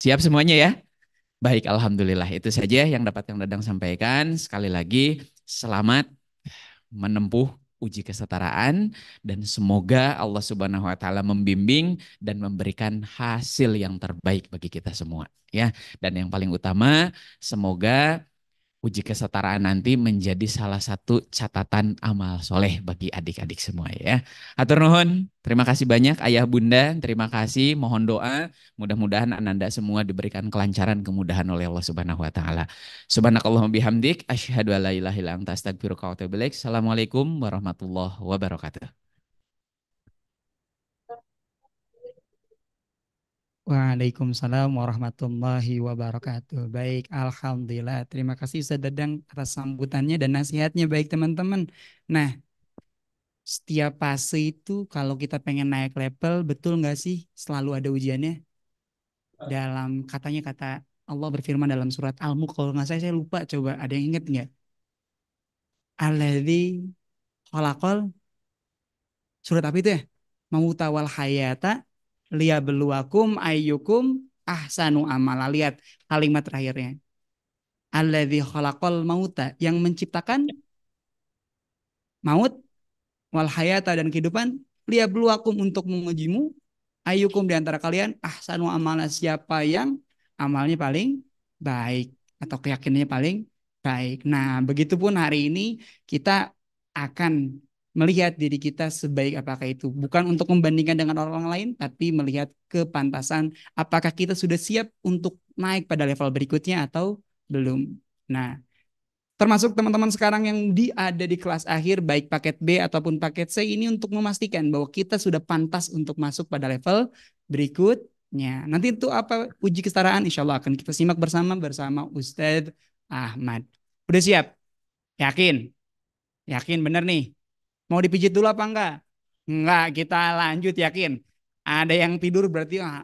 Siap semuanya ya? Baik, Alhamdulillah. Itu saja yang dapat yang Dadang sampaikan. Sekali lagi, selamat menempuh uji kesetaraan dan semoga Allah Subhanahu wa taala membimbing dan memberikan hasil yang terbaik bagi kita semua ya. Dan yang paling utama, semoga uji kesetaraan nanti menjadi salah satu catatan amal soleh bagi adik-adik semua ya. Atur nuhun, terima kasih banyak ayah bunda, terima kasih, mohon doa, mudah-mudahan ananda semua diberikan kelancaran kemudahan oleh Allah Subhanahu wa taala. Subhanakallah bihamdik asyhadu alla ilaha illa anta astagfiruka wa atubu Assalamualaikum warahmatullahi wabarakatuh. Waalaikumsalam warahmatullahi wabarakatuh. Baik, Alhamdulillah. Terima kasih Ustaz Dadang atas sambutannya dan nasihatnya baik teman-teman. Nah, setiap fase itu kalau kita pengen naik level, betul nggak sih selalu ada ujiannya? Dalam katanya kata Allah berfirman dalam surat Al-Mulk, kalau nggak saya, saya lupa coba ada yang inget nggak? Al-Ladhi surat apa itu ya? Mamutawal hayata liabluwakum ayyukum ahsanu amala. Lihat kalimat terakhirnya. Alladzi khalaqal mauta yang menciptakan maut wal hayata dan kehidupan liabluwakum untuk mengujimu ayyukum di antara kalian ahsanu amala siapa yang amalnya paling baik atau keyakinannya paling baik. Nah, begitupun hari ini kita akan melihat diri kita sebaik apakah itu. Bukan untuk membandingkan dengan orang lain, tapi melihat kepantasan apakah kita sudah siap untuk naik pada level berikutnya atau belum. Nah, termasuk teman-teman sekarang yang di ada di kelas akhir baik paket B ataupun paket C ini untuk memastikan bahwa kita sudah pantas untuk masuk pada level berikutnya. Nanti itu apa uji kesetaraan insya Allah akan kita simak bersama bersama Ustadz Ahmad. Udah siap? Yakin? Yakin bener nih? Mau dipijit dulu apa enggak? Enggak, kita lanjut yakin. Ada yang tidur berarti ah,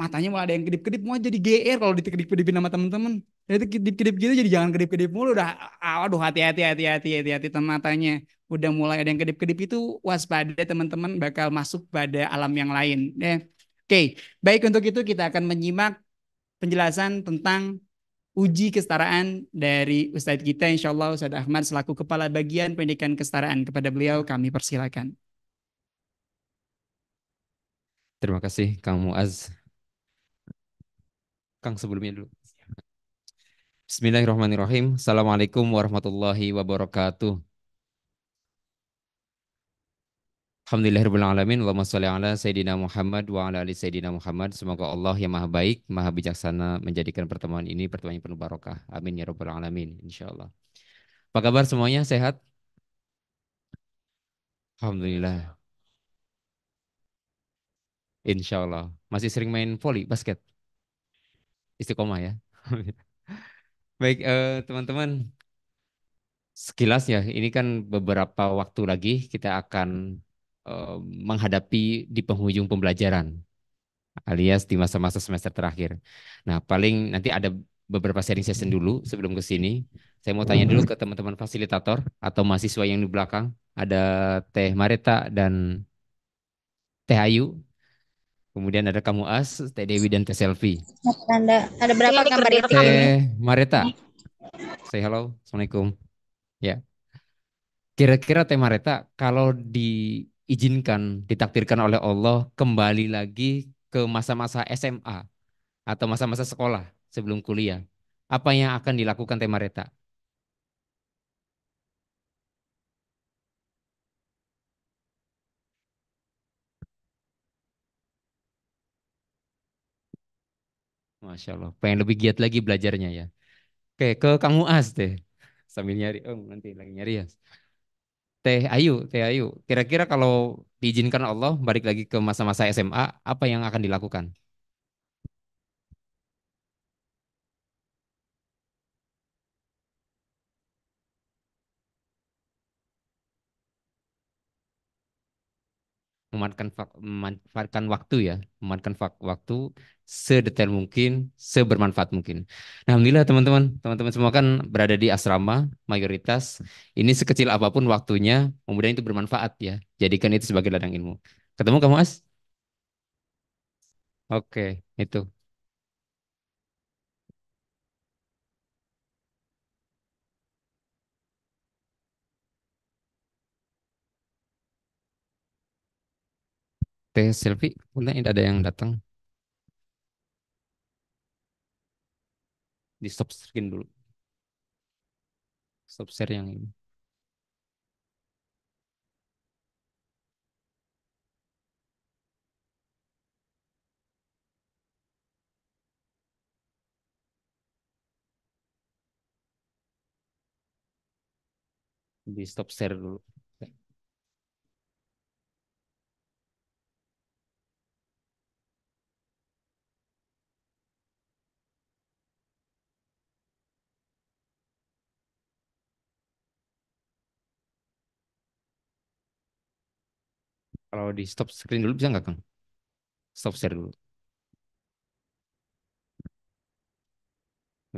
matanya mau ada yang kedip-kedip. Mau jadi GR kalau dikedip-kedipin sama teman-teman Jadi kedip-kedip gitu jadi jangan kedip-kedip mulu. Udah, ah, aduh hati-hati, hati-hati, hati-hati matanya. Udah mulai ada yang kedip-kedip itu waspada teman-teman bakal masuk pada alam yang lain. Ya. Oke, baik untuk itu kita akan menyimak penjelasan tentang uji kesetaraan dari Ustadz kita insya Allah Ustadz Ahmad selaku Kepala Bagian Pendidikan Kesetaraan kepada beliau kami persilakan. Terima kasih Kang Muaz. Kang sebelumnya dulu. Bismillahirrahmanirrahim. Assalamualaikum warahmatullahi wabarakatuh. Alhamdulillahirrahmanirrahim. Allahumma salli ala Sayyidina Muhammad wa ala ali Sayyidina Muhammad. Semoga Allah yang maha baik, maha bijaksana menjadikan pertemuan ini pertemuan yang penuh barokah. Amin ya rabbal alamin. Insyaallah. Apa kabar semuanya? Sehat? Alhamdulillah. Insyaallah. Masih sering main volley, basket? Istiqomah ya. baik, teman eh, teman-teman. Sekilas ya, ini kan beberapa waktu lagi kita akan menghadapi di penghujung pembelajaran alias di masa-masa semester terakhir. Nah, paling nanti ada beberapa sharing session hmm. dulu sebelum ke sini. Saya mau tanya hmm. dulu ke teman-teman fasilitator atau mahasiswa yang di belakang. Ada Teh Mareta dan Teh Ayu. Kemudian ada Kamu As, Teh Dewi, dan Teh Selvi. Ada, ada berapa gambar iya, itu? Teh Mareta. Say hello. Assalamualaikum. Ya. Kira-kira Teh Mareta, kalau di izinkan, ditakdirkan oleh Allah kembali lagi ke masa-masa SMA atau masa-masa sekolah sebelum kuliah, apa yang akan dilakukan tema reta? Masya Allah, pengen lebih giat lagi belajarnya ya. Oke, ke kamu as deh. Sambil nyari, oh nanti lagi nyari ya. Teh Ayu, Teh Ayu, kira-kira kalau diizinkan Allah balik lagi ke masa-masa SMA, apa yang akan dilakukan? memanfaatkan memanfaatkan waktu ya, memanfaatkan waktu sedetail mungkin, sebermanfaat mungkin. Nah, alhamdulillah teman-teman, teman-teman semua kan berada di asrama mayoritas. Ini sekecil apapun waktunya, kemudian itu bermanfaat ya. Jadikan itu sebagai ladang ilmu. Ketemu kamu As? Oke, itu. Teh Silvi, udah ada yang datang. Di stop screen dulu. Stop share yang ini. Di stop share dulu. Kalau di stop screen dulu bisa nggak Kang? Stop share dulu.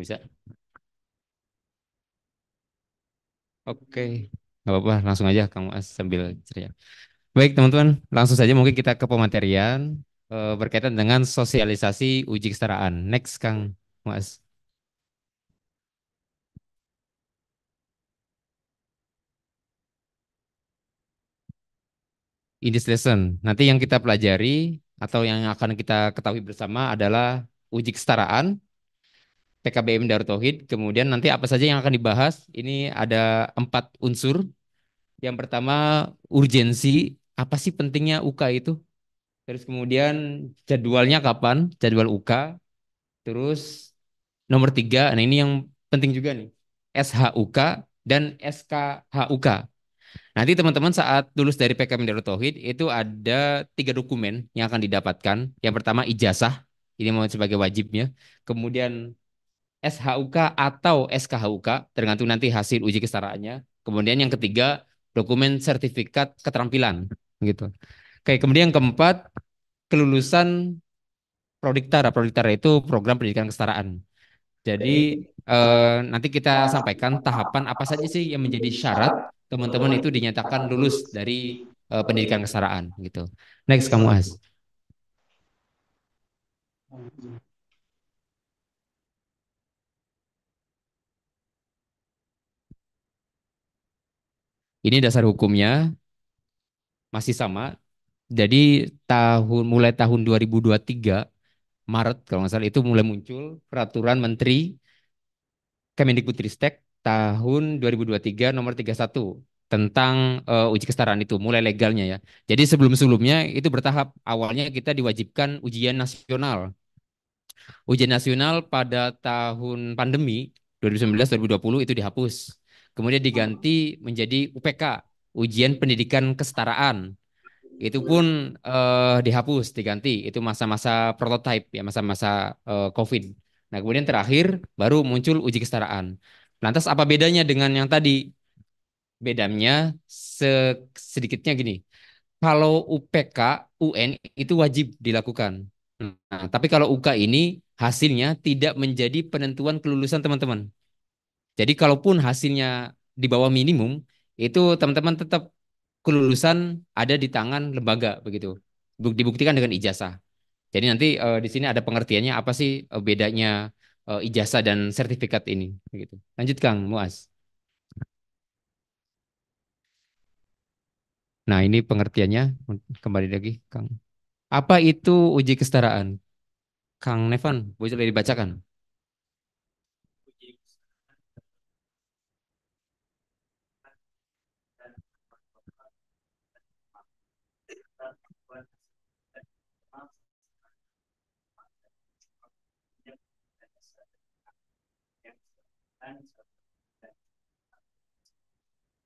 Bisa. Oke, nggak apa-apa, langsung aja Kang Mas sambil ceria. Baik teman-teman, langsung saja mungkin kita ke pematerian eh, berkaitan dengan sosialisasi uji kesetaraan. Next Kang Mas. in this lesson. Nanti yang kita pelajari atau yang akan kita ketahui bersama adalah uji kesetaraan PKBM Darut Tauhid. Kemudian nanti apa saja yang akan dibahas? Ini ada empat unsur. Yang pertama urgensi. Apa sih pentingnya UK itu? Terus kemudian jadwalnya kapan? Jadwal UK. Terus nomor tiga. Nah ini yang penting juga nih. SHUK dan SKHUK. Nanti teman-teman saat lulus dari PKM Darul Tauhid itu ada tiga dokumen yang akan didapatkan. Yang pertama ijazah, ini mau sebagai wajibnya. Kemudian SHUK atau SKHUK, tergantung nanti hasil uji kesetaraannya. Kemudian yang ketiga dokumen sertifikat keterampilan gitu. Oke, kemudian yang keempat kelulusan prodiktara. Prodiktara itu program pendidikan kesetaraan. Jadi eh, nanti kita sampaikan tahapan apa saja sih yang menjadi syarat teman-teman oh. itu dinyatakan lulus dari uh, pendidikan kesetaraan gitu. Next kamu As. Ini dasar hukumnya masih sama. Jadi tahun mulai tahun 2023 Maret kalau nggak salah itu mulai muncul peraturan Menteri Kemendikbudristek tahun 2023 nomor 31 tentang uh, uji kesetaraan itu mulai legalnya ya. Jadi sebelum-sebelumnya itu bertahap. Awalnya kita diwajibkan ujian nasional. Ujian nasional pada tahun pandemi 2019-2020 itu dihapus. Kemudian diganti menjadi UPK, ujian pendidikan kesetaraan. Itu pun uh, dihapus, diganti. Itu masa-masa prototipe ya, masa-masa uh, COVID. Nah, kemudian terakhir baru muncul uji kesetaraan. Lantas apa bedanya dengan yang tadi? Bedanya sedikitnya gini. Kalau UPK, UN itu wajib dilakukan. Nah, tapi kalau UK ini hasilnya tidak menjadi penentuan kelulusan teman-teman. Jadi kalaupun hasilnya di bawah minimum, itu teman-teman tetap kelulusan ada di tangan lembaga begitu. Dibuktikan dengan ijazah. Jadi nanti uh, di sini ada pengertiannya apa sih eh, bedanya uh, ijazah dan sertifikat ini. Gitu. Lanjut Kang Muas. Nah ini pengertiannya kembali lagi Kang. Apa itu uji kesetaraan? Kang Nevan, boleh dibacakan?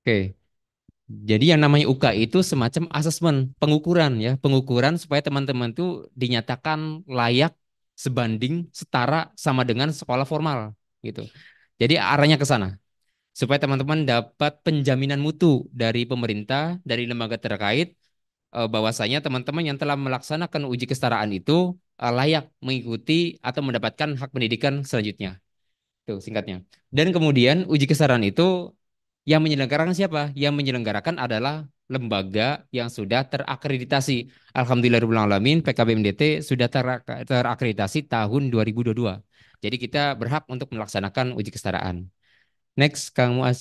Oke. Jadi yang namanya UK itu semacam asesmen, pengukuran ya, pengukuran supaya teman-teman itu dinyatakan layak sebanding setara sama dengan sekolah formal gitu. Jadi arahnya ke sana supaya teman-teman dapat penjaminan mutu dari pemerintah, dari lembaga terkait eh, bahwasanya teman-teman yang telah melaksanakan uji kesetaraan itu eh, layak mengikuti atau mendapatkan hak pendidikan selanjutnya. Tuh gitu, singkatnya. Dan kemudian uji kesadaran itu yang menyelenggarakan siapa? Yang menyelenggarakan adalah lembaga yang sudah terakreditasi. Alhamdulillahirobbilalamin, PKBMDT sudah terakreditasi tahun 2022. Jadi kita berhak untuk melaksanakan uji kesetaraan. Next, Kang Muas.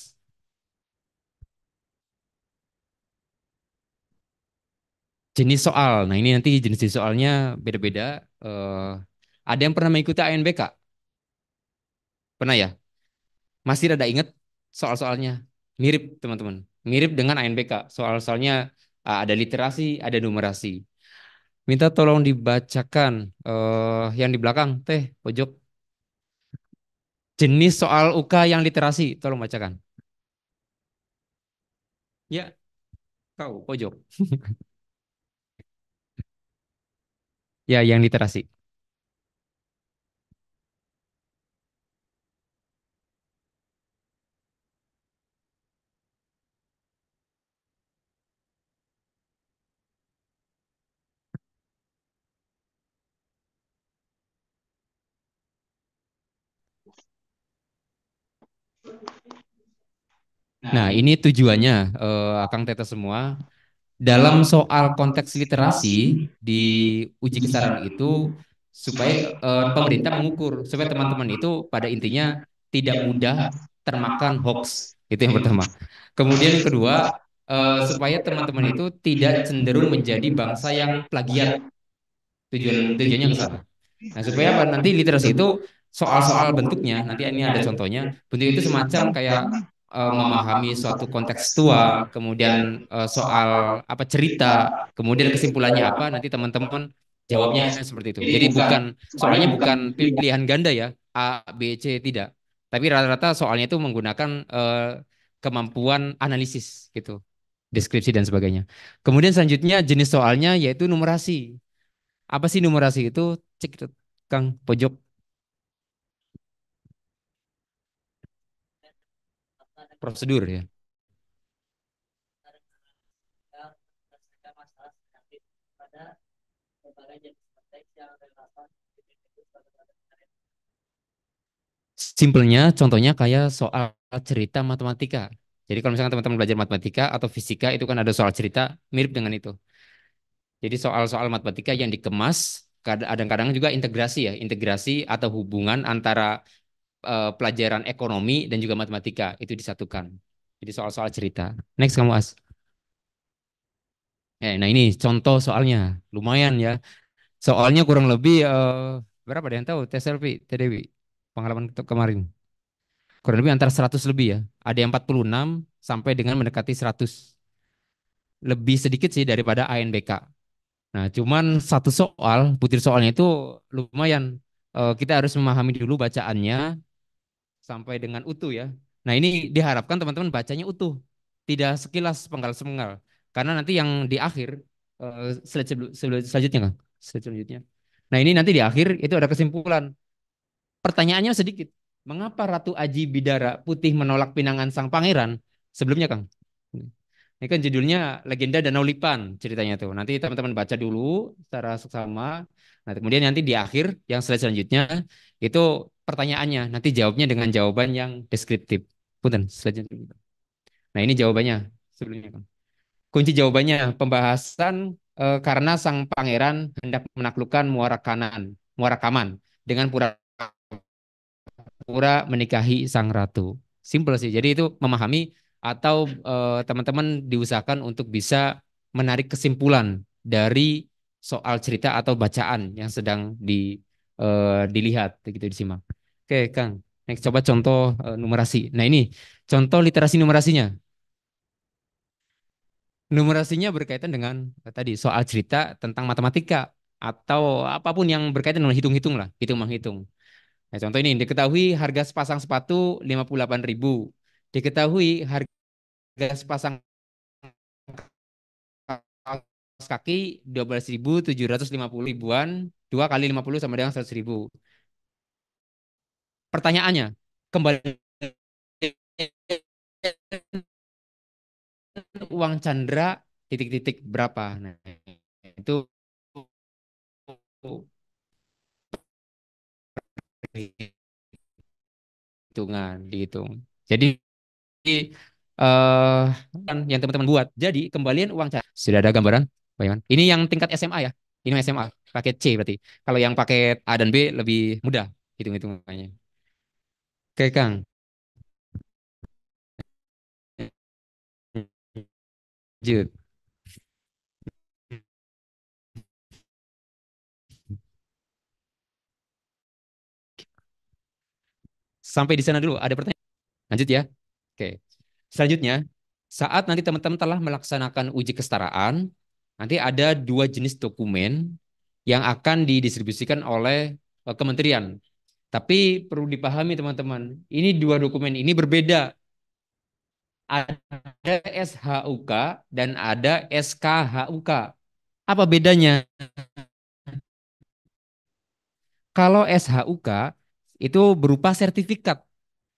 Jenis soal. Nah ini nanti jenis soalnya beda-beda. Uh, ada yang pernah mengikuti ANBK? Pernah ya? Masih rada inget soal-soalnya. Mirip teman-teman. Mirip dengan ANBK Soal-soalnya eh, ada literasi, ada numerasi. Minta tolong dibacakan uh, yang di belakang, teh, pojok. Jenis soal UK yang literasi, tolong bacakan. Ya, kau pojok. ya, yang literasi. Nah, nah, ini tujuannya uh, Akang Tete semua dalam soal konteks literasi di uji kisaran itu supaya uh, pemerintah mengukur supaya teman-teman itu pada intinya tidak mudah termakan hoax. Itu yang pertama. Kemudian yang kedua uh, supaya teman-teman itu tidak cenderung menjadi bangsa yang plagiat. Tujuan tujuannya besar. Nah, supaya nanti literasi itu soal-soal bentuknya nanti ini ada contohnya bentuk itu semacam kayak uh, memahami suatu kontekstual, kemudian uh, soal apa cerita, kemudian kesimpulannya apa, nanti teman-teman jawabnya seperti itu. Jadi bukan soalnya bukan pilihan ganda ya, A, B, C tidak. Tapi rata-rata soalnya itu menggunakan uh, kemampuan analisis gitu, deskripsi dan sebagainya. Kemudian selanjutnya jenis soalnya yaitu numerasi. Apa sih numerasi itu? Cek itu Kang Pojok. prosedur ya. Simpelnya, contohnya kayak soal cerita matematika. Jadi kalau misalnya teman-teman belajar matematika atau fisika itu kan ada soal cerita mirip dengan itu. Jadi soal-soal matematika yang dikemas kadang-kadang juga integrasi ya, integrasi atau hubungan antara uh, pelajaran ekonomi dan juga matematika itu disatukan. Jadi soal-soal cerita. Next kamu As. Eh, nah ini contoh soalnya. Lumayan ya. Soalnya kurang lebih uh, berapa ada yang tahu tes LP, TDW pengalaman kemarin. Kurang lebih antara 100 lebih ya. Ada yang 46 sampai dengan mendekati 100 lebih sedikit sih daripada ANBK. Nah, cuman satu soal, butir soalnya itu lumayan. Uh, kita harus memahami dulu bacaannya, sampai dengan utuh ya. Nah ini diharapkan teman-teman bacanya utuh, tidak sekilas penggal semenggal. Karena nanti yang di akhir, eh, slide selanjutnya kan? Slide selanjutnya. Nah ini nanti di akhir itu ada kesimpulan. Pertanyaannya sedikit. Mengapa Ratu Aji Bidara Putih menolak pinangan sang pangeran? Sebelumnya Kang. Ini kan judulnya Legenda Danau Lipan ceritanya tuh. Nanti teman-teman baca dulu secara seksama. Nah, kemudian nanti di akhir yang slide selanjutnya itu pertanyaannya nanti jawabnya dengan jawaban yang deskriptif. Punten, selanjutnya Nah, ini jawabannya sebelumnya. Kunci jawabannya pembahasan e, karena sang pangeran hendak menaklukkan muara kanan, muara kaman dengan pura-pura menikahi sang ratu. Simple sih. Jadi itu memahami atau eh, teman-teman diusahakan untuk bisa menarik kesimpulan dari soal cerita atau bacaan yang sedang di uh, dilihat gitu disimak. Oke, Kang. Next coba contoh uh, numerasi. Nah, ini contoh literasi numerasinya. Numerasinya berkaitan dengan eh, tadi soal cerita tentang matematika atau apapun yang berkaitan dengan hitung-hitung lah, hitung menghitung. Nah, contoh ini diketahui harga sepasang sepatu 58.000. Diketahui harga sepasang kaki 12.750 ribuan, 2 kali 50 sama dengan 100 ribu. Pertanyaannya, kembali uang Chandra titik-titik berapa? Nah, itu hitungan dihitung. Jadi eh uh, yang teman-teman buat. Jadi kembalian uang Chandra. Sudah ada gambaran? Bagaimana? Ini yang tingkat SMA ya. Ini SMA, paket C berarti. Kalau yang paket A dan B lebih mudah hitung-hitungannya. Oke, Kang. Lanjut. Sampai di sana dulu, ada pertanyaan? Lanjut ya. Oke. Selanjutnya, saat nanti teman-teman telah melaksanakan uji kesetaraan, nanti ada dua jenis dokumen yang akan didistribusikan oleh eh, kementerian. Tapi perlu dipahami teman-teman, ini dua dokumen ini berbeda. Ada SHUK dan ada SKHUK. Apa bedanya? Kalau SHUK itu berupa sertifikat.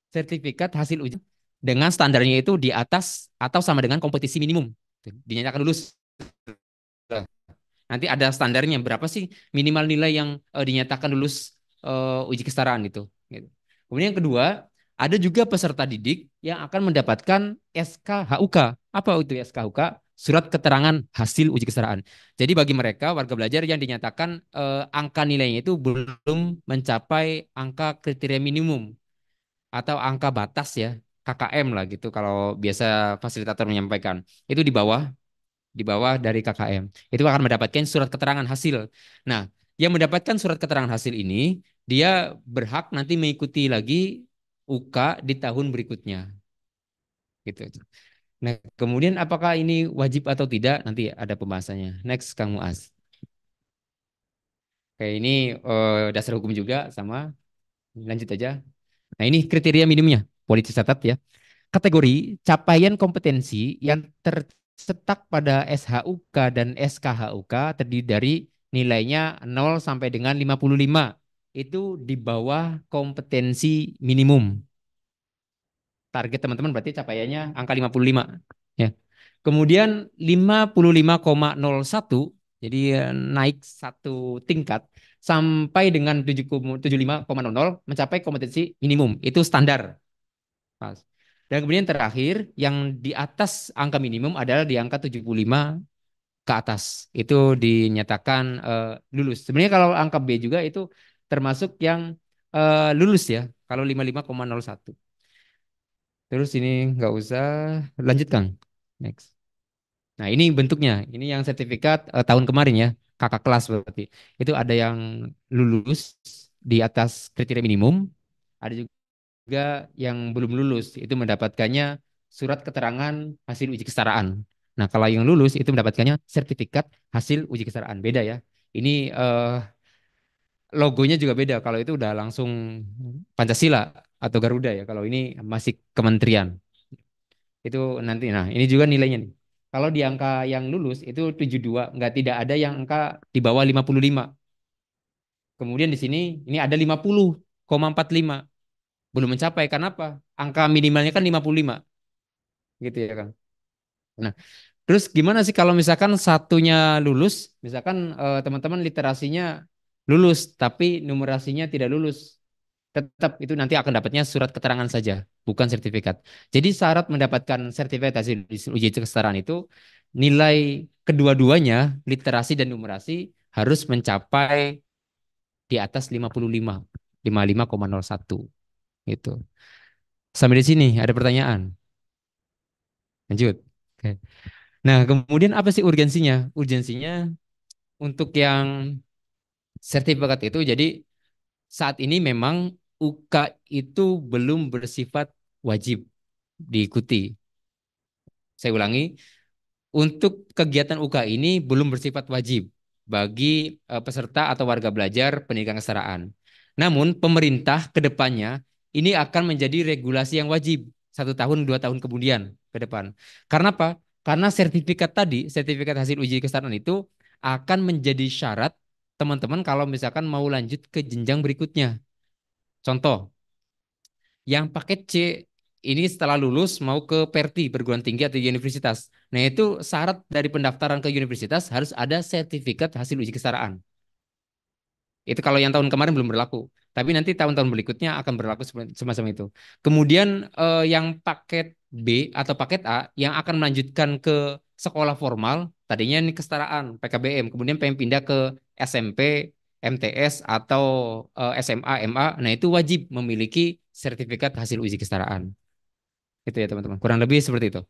Sertifikat hasil ujian dengan standarnya itu di atas atau sama dengan kompetisi minimum. Dinyatakan lulus Nanti ada standarnya berapa sih minimal nilai yang uh, dinyatakan lulus uh, uji kesetaraan itu. Gitu. Kemudian yang kedua, ada juga peserta didik yang akan mendapatkan SKHUK. Apa itu SKHUK? Surat keterangan hasil uji kesetaraan. Jadi bagi mereka warga belajar yang dinyatakan eh, angka nilainya itu belum mencapai angka kriteria minimum atau angka batas ya KKM lah gitu kalau biasa fasilitator menyampaikan itu di bawah di bawah dari KKM. Itu akan mendapatkan surat keterangan hasil. Nah, yang mendapatkan surat keterangan hasil ini, dia berhak nanti mengikuti lagi UK di tahun berikutnya. Gitu. Nah, kemudian apakah ini wajib atau tidak? Nanti ada pembahasannya. Next, Kang Muaz. Oke, ini uh, dasar hukum juga sama. Lanjut aja. Nah, ini kriteria minimumnya. Polisi catat ya. Kategori capaian kompetensi yang ter setak pada SHUK dan SKHUK terdiri dari nilainya 0 sampai dengan 55. Itu di bawah kompetensi minimum. Target teman-teman berarti capaiannya angka 55. Ya. Kemudian 55,01 jadi eh, naik satu tingkat sampai dengan 75,00 mencapai kompetensi minimum. Itu standar. Pas. Dan kemudian terakhir yang di atas angka minimum adalah di angka 75 ke atas. Itu dinyatakan uh, lulus. Sebenarnya kalau angka B juga itu termasuk yang uh, lulus ya. Kalau 55,01. Terus ini nggak usah. lanjutkan Next. Nah ini bentuknya. Ini yang sertifikat uh, tahun kemarin ya. Kakak kelas berarti. Itu ada yang lulus di atas kriteria minimum. Ada juga juga yang belum lulus itu mendapatkannya surat keterangan hasil uji kesetaraan. Nah, kalau yang lulus itu mendapatkannya sertifikat hasil uji kesetaraan. Beda ya. Ini uh, logonya juga beda. Kalau itu udah langsung Pancasila atau Garuda ya. Kalau ini masih kementerian. Itu nanti. Nah, ini juga nilainya nih. Kalau di angka yang lulus itu 72, Enggak, tidak ada yang angka di bawah 55. Kemudian di sini ini ada 50,45 belum mencapai. apa Angka minimalnya kan 55. Gitu ya, Kang. Nah, terus gimana sih kalau misalkan satunya lulus, misalkan eh, teman-teman literasinya lulus tapi numerasinya tidak lulus. Tetap itu nanti akan dapatnya surat keterangan saja, bukan sertifikat. Jadi syarat mendapatkan sertifikat hasil uji kesetaraan itu nilai kedua-duanya literasi dan numerasi harus mencapai di atas 55, 55,01. Gitu. Sampai di sini ada pertanyaan. Lanjut. Oke. Nah, kemudian apa sih urgensinya? Urgensinya untuk yang sertifikat itu jadi saat ini memang UK itu belum bersifat wajib diikuti. Saya ulangi, untuk kegiatan UK ini belum bersifat wajib bagi eh, peserta atau warga belajar pendidikan kesetaraan. Namun pemerintah kedepannya ini akan menjadi regulasi yang wajib satu tahun dua tahun kemudian ke depan. Karena apa? Karena sertifikat tadi, sertifikat hasil uji kesetaraan itu akan menjadi syarat teman-teman kalau misalkan mau lanjut ke jenjang berikutnya. Contoh, yang paket C ini setelah lulus mau ke PERTI, perguruan tinggi atau universitas. Nah itu syarat dari pendaftaran ke universitas harus ada sertifikat hasil uji kesetaraan. Itu kalau yang tahun kemarin belum berlaku. Tapi nanti tahun-tahun berikutnya akan berlaku semacam itu. Kemudian eh, yang paket B atau paket A yang akan melanjutkan ke sekolah formal, tadinya ini kesetaraan PKBM, kemudian pengen pindah ke SMP, MTS atau eh, SMA, MA. Nah, itu wajib memiliki sertifikat hasil uji kesetaraan. Itu ya, teman-teman. Kurang lebih seperti itu.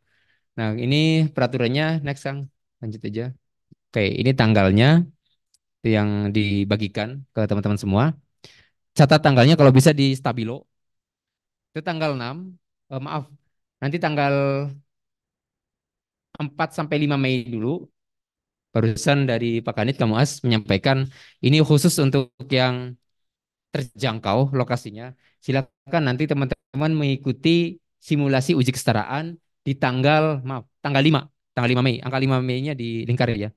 Nah, ini peraturannya next Kang. Lanjut aja. Oke, ini tanggalnya yang dibagikan ke teman-teman semua catat tanggalnya kalau bisa di stabilo. Itu tanggal 6, eh, maaf, nanti tanggal 4 sampai 5 Mei dulu. Barusan dari Pak Kanit Kamu As menyampaikan ini khusus untuk yang terjangkau lokasinya. Silakan nanti teman-teman mengikuti simulasi uji kesetaraan di tanggal maaf, tanggal 5, tanggal 5 Mei, angka 5 Mei-nya di lingkar ya.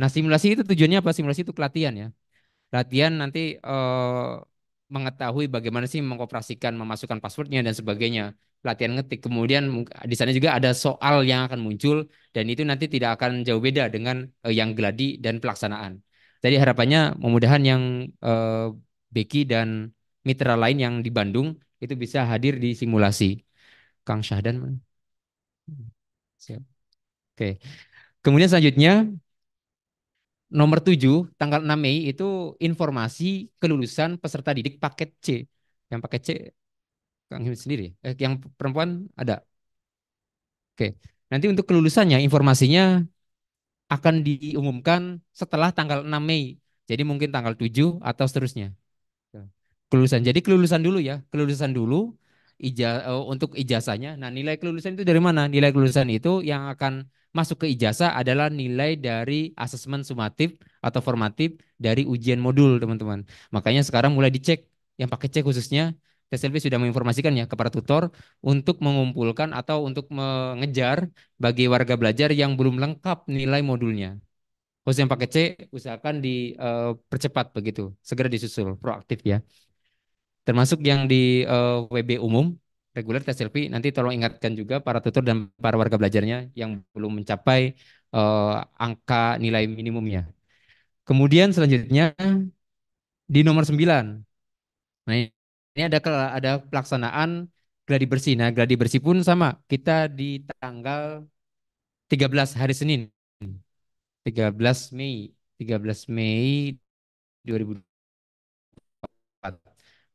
Nah, simulasi itu tujuannya apa? Simulasi itu pelatihan ya. pelatihan nanti eh, mengetahui bagaimana sih mengoperasikan, memasukkan passwordnya dan sebagainya. Latihan ngetik. Kemudian di sana juga ada soal yang akan muncul dan itu nanti tidak akan jauh beda dengan uh, yang geladi dan pelaksanaan. Jadi harapannya memudahkan yang uh, eh, Becky dan mitra lain yang di Bandung itu bisa hadir di simulasi. Kang Syahdan. Hmm, siap. Oke. Kemudian selanjutnya nomor 7 tanggal 6 Mei itu informasi kelulusan peserta didik paket C. Yang paket C Kang Him sendiri. Eh, yang perempuan ada. Oke. Nanti untuk kelulusannya informasinya akan diumumkan setelah tanggal 6 Mei. Jadi mungkin tanggal 7 atau seterusnya. Kelulusan. Jadi kelulusan dulu ya, kelulusan dulu ija, uh, untuk ijazahnya. Nah, nilai kelulusan itu dari mana? Nilai kelulusan itu yang akan masuk ke ijazah adalah nilai dari asesmen sumatif atau formatif dari ujian modul, teman-teman. Makanya sekarang mulai dicek, yang pakai cek khususnya, TSLP sudah menginformasikan ya kepada tutor untuk mengumpulkan atau untuk mengejar bagi warga belajar yang belum lengkap nilai modulnya. Khusus yang pakai C, usahakan dipercepat eh, begitu, segera disusul, proaktif ya. Termasuk yang di uh, eh, WB umum, reguler tes LP. Nanti tolong ingatkan juga para tutor dan para warga belajarnya yang belum mencapai uh, angka nilai minimumnya. Kemudian selanjutnya di nomor 9. Nah, ini ada ada pelaksanaan gladi bersih. Nah, gladi bersih pun sama. Kita di tanggal 13 hari Senin. 13 Mei, 13 Mei 2024.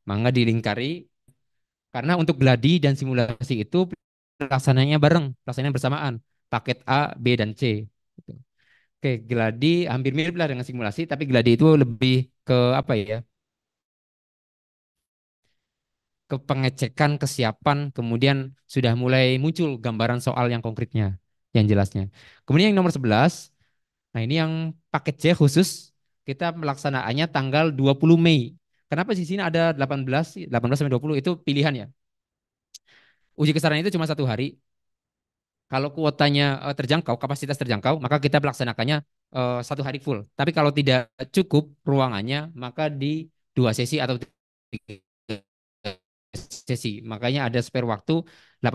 Mangga dilingkari karena untuk gladi dan simulasi itu pelaksananya bareng, pelaksananya bersamaan, paket A, B, dan C. Gitu. Oke, gladi hampir mirip lah dengan simulasi, tapi gladi itu lebih ke apa ya? Ke pengecekan kesiapan, kemudian sudah mulai muncul gambaran soal yang konkretnya, yang jelasnya. Kemudian yang nomor 11, nah ini yang paket C khusus, kita melaksanaannya tanggal 20 Mei Kenapa di sini ada 18, 18 sampai 20 itu pilihan ya? Uji kesaran itu cuma satu hari. Kalau kuotanya eh, terjangkau, kapasitas terjangkau, maka kita melaksanakannya eh, satu hari full. Tapi kalau tidak cukup ruangannya, maka di dua sesi atau tiga sesi. Makanya ada spare waktu 18,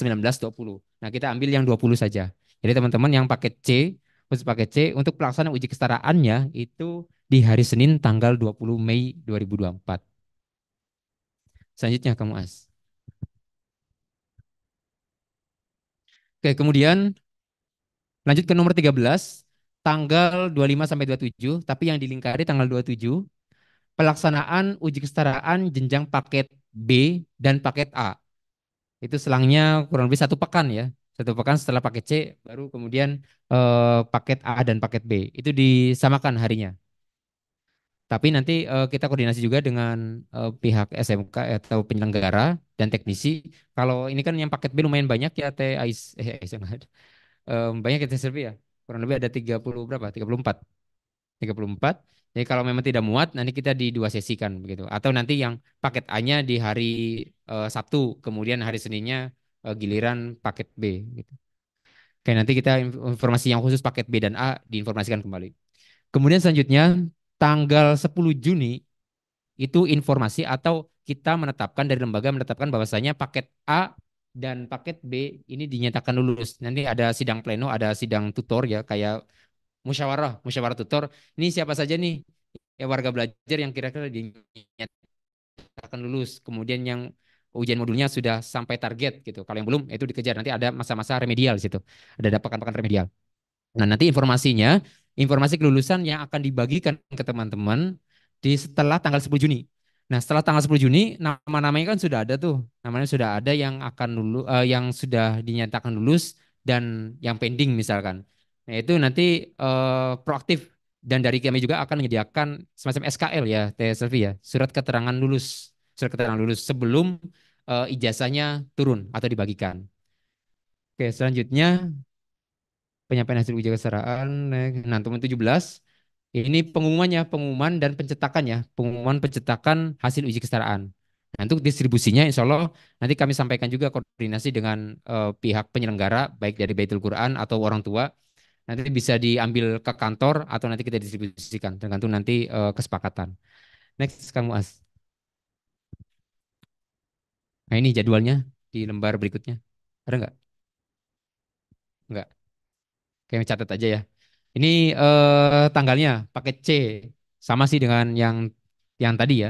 19, 20. Nah, kita ambil yang 20 saja. Jadi teman-teman yang paket C, khusus paket C untuk pelaksanaan uji kesetaraannya itu di hari Senin tanggal 20 Mei 2024. Selanjutnya kamu as. Oke, kemudian lanjut ke nomor 13, tanggal 25 sampai 27, tapi yang dilingkari tanggal 27, pelaksanaan uji kesetaraan jenjang paket B dan paket A. Itu selangnya kurang lebih satu pekan ya. Satu pekan setelah paket C, baru kemudian eh, paket A dan paket B. Itu disamakan harinya. Tapi nanti uh, kita koordinasi juga dengan uh, pihak SMK atau penyelenggara dan teknisi. Kalau ini kan yang paket B lumayan banyak ya T AIS, eh, AIS um, banyak ya, ya Kurang lebih ada 30 berapa? 34. 34. Jadi kalau memang tidak muat nanti kita di dua sesi kan begitu. Atau nanti yang paket A-nya di hari uh, Sabtu, kemudian hari Seninnya uh, giliran paket B gitu. Oke, nanti kita informasi yang khusus paket B dan A diinformasikan kembali. Kemudian selanjutnya tanggal 10 Juni itu informasi atau kita menetapkan dari lembaga menetapkan bahwasanya paket A dan paket B ini dinyatakan lulus. Nanti ada sidang pleno, ada sidang tutor ya kayak musyawarah, musyawarah tutor. Ini siapa saja nih ya warga belajar yang kira-kira dinyatakan lulus. Kemudian yang ujian modulnya sudah sampai target gitu. Kalau yang belum itu dikejar. Nanti ada masa-masa remedial di situ. Ada pekan pakan remedial. Nah, nanti informasinya informasi kelulusan yang akan dibagikan ke teman-teman di setelah tanggal 10 Juni. Nah, setelah tanggal 10 Juni nama-namanya kan sudah ada tuh. Namanya sudah ada yang akan lulus uh, eh, yang sudah dinyatakan lulus dan yang pending misalkan. Nah, itu nanti uh, proaktif dan dari kami juga akan menyediakan semacam SKL ya, Selvi ya, surat keterangan lulus, surat keterangan lulus sebelum uh, ijazahnya turun atau dibagikan. Oke, selanjutnya penyampaian hasil uji kesetaraan ya. nah teman 17 ini pengumumannya pengumuman dan pencetakannya pengumuman pencetakan hasil uji kesetaraan nah untuk distribusinya insya Allah nanti kami sampaikan juga koordinasi dengan uh, pihak penyelenggara baik dari Baitul Quran atau orang tua nanti bisa diambil ke kantor atau nanti kita distribusikan tergantung nanti uh, kesepakatan next Kang as. nah ini jadwalnya di lembar berikutnya ada nggak nggak kayaknya catat aja ya. Ini eh, tanggalnya pakai C. Sama sih dengan yang yang tadi ya.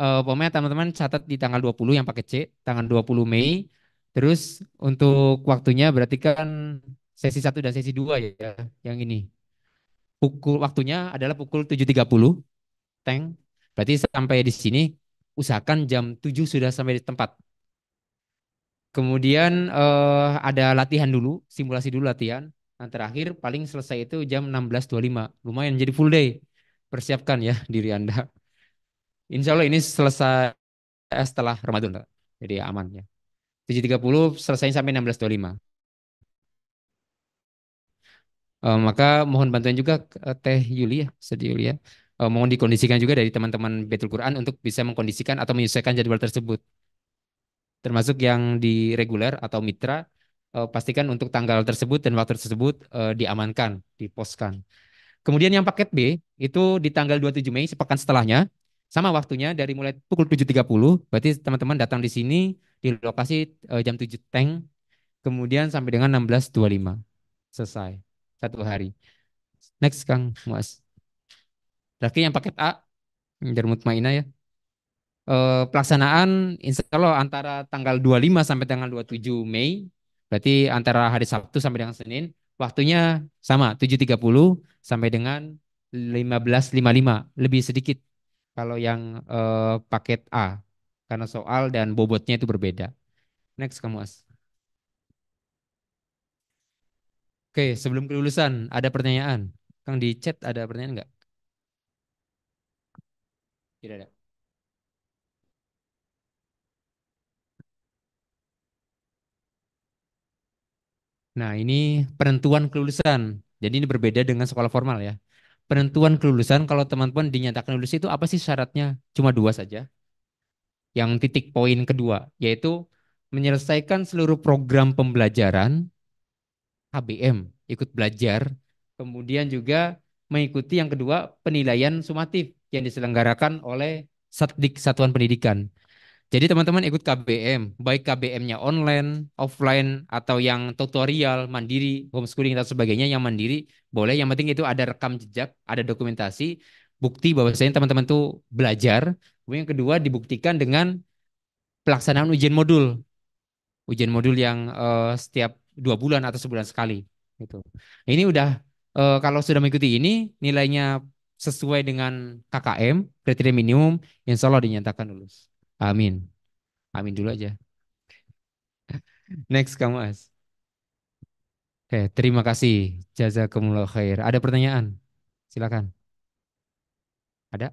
Eh, pokoknya teman-teman catat di tanggal 20 yang pakai C, tanggal 20 Mei. Terus untuk waktunya berarti kan sesi 1 dan sesi 2 ya yang ini. Pukul waktunya adalah pukul 7.30. Teng. Berarti sampai di sini usahakan jam 7 sudah sampai di tempat. Kemudian uh, ada latihan dulu, simulasi dulu latihan. Nah, terakhir paling selesai itu jam 16.25. Lumayan jadi full day. Persiapkan ya diri Anda. Insya Allah ini selesai setelah Ramadan. Jadi ya, aman ya. 7.30 selesai sampai 16.25. Uh, eh, maka mohon bantuan juga uh, Teh Yulia, ya, Sedi Yulia. Ya. Uh, mohon dikondisikan juga dari teman-teman Betul Quran untuk bisa mengkondisikan atau menyesuaikan jadwal tersebut termasuk yang di reguler atau mitra uh, pastikan untuk tanggal tersebut dan waktu tersebut uh, diamankan, diposkan. Kemudian yang paket B itu di tanggal 27 Mei sepekan setelahnya sama waktunya dari mulai pukul 7.30 berarti teman-teman datang di sini di lokasi eh, jam 7 teng kemudian sampai dengan 16.25 selesai satu hari. Next Kang mas Laki yang paket A, dari Mutmainah ya eh, pelaksanaan insya Allah antara tanggal 25 sampai tanggal 27 Mei, berarti antara hari Sabtu sampai dengan Senin, waktunya sama 7.30 sampai dengan 15.55, lebih sedikit kalau yang eh, paket A karena soal dan bobotnya itu berbeda. Next kamu As. Oke, sebelum kelulusan ada pertanyaan? Kang di chat ada pertanyaan enggak? Tidak ada. Nah, ini penentuan kelulusan. Jadi ini berbeda dengan sekolah formal ya. Penentuan kelulusan kalau teman-teman dinyatakan lulus itu apa sih syaratnya? Cuma dua saja. Yang titik poin kedua, yaitu menyelesaikan seluruh program pembelajaran HBM, ikut belajar, kemudian juga mengikuti yang kedua penilaian sumatif yang diselenggarakan oleh Satdik Satuan Pendidikan. Jadi teman-teman ikut KBM, baik KBM-nya online, offline, atau yang tutorial, mandiri, homeschooling, dan sebagainya yang mandiri, boleh. Yang penting itu ada rekam jejak, ada dokumentasi, bukti bahwa bahwasanya teman-teman tuh belajar. Kemudian yang kedua dibuktikan dengan pelaksanaan ujian modul. Ujian modul yang uh, setiap dua bulan atau sebulan sekali. Gitu. Ini udah, uh, kalau sudah mengikuti ini, nilainya sesuai dengan KKM, kriteria minimum, insya Allah dinyatakan lulus. Amin. Amin dulu aja. Next kamu As. Oke, terima kasih. Jazakumullah khair. Ada pertanyaan? Silakan. Ada?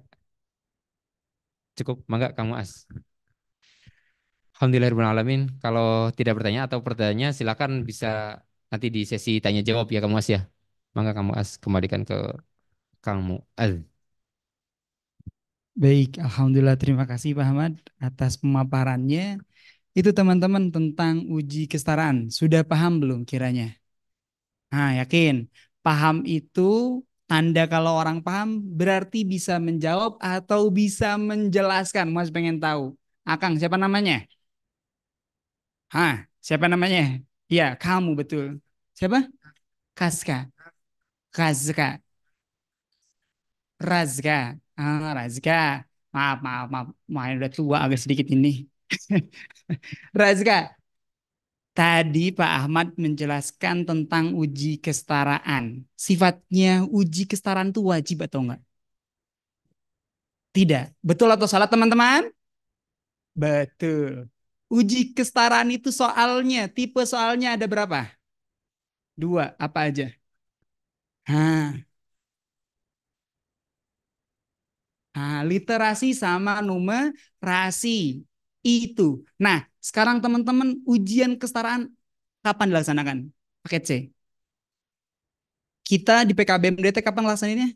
Cukup, mangga kamu As. alamin. Kalau tidak bertanya atau pertanyaan silakan bisa nanti di sesi tanya jawab ya kamu As ya. Mangga kamu As, kembalikan ke kamu al. Baik, Alhamdulillah terima kasih Pak Ahmad atas pemaparannya. Itu teman-teman tentang uji kesetaraan. Sudah paham belum kiranya? Nah, yakin. Paham itu tanda kalau orang paham berarti bisa menjawab atau bisa menjelaskan. Mas pengen tahu. Akang, siapa namanya? Hah, siapa namanya? Iya, kamu betul. Siapa? Kaska. Kaska. Razga. Ah, Razga. Maaf, maaf, maaf. Main udah tua agak sedikit ini. Razga, tadi Pak Ahmad menjelaskan tentang uji kesetaraan. Sifatnya uji kesetaraan itu wajib atau enggak? Tidak. Betul atau salah teman-teman? Betul. Uji kesetaraan itu soalnya, tipe soalnya ada berapa? Dua, apa aja? Hah, Nah, literasi sama numerasi itu. Nah, sekarang teman-teman ujian kesetaraan kapan dilaksanakan? Paket C. Kita di PKBMDT kapan laksanainnya?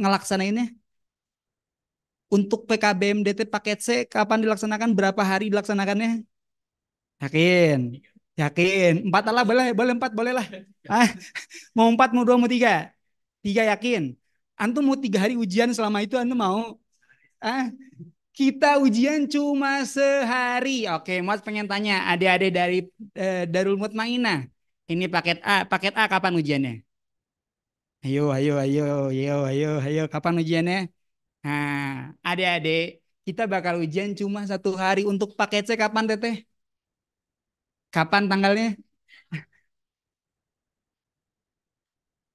Ngelaksanainnya? Untuk PKBMDT paket C kapan dilaksanakan? Berapa hari dilaksanakannya? Yakin? Yakin. Empat lah boleh, boleh empat boleh lah. Ah, mau empat, mau dua, mau tiga. Tiga yakin. Antum mau tiga hari ujian selama itu antum mau? Ah, kita ujian cuma sehari. Oke, Mas pengen tanya adik-adik dari eh, Darul Mutmainah. Ini paket A, paket A kapan ujiannya? Ayo, ayo, ayo, ayo, ayo, ayo, kapan ujiannya? Nah, adik-adik, kita bakal ujian cuma satu hari untuk paket C kapan teteh? Kapan tanggalnya?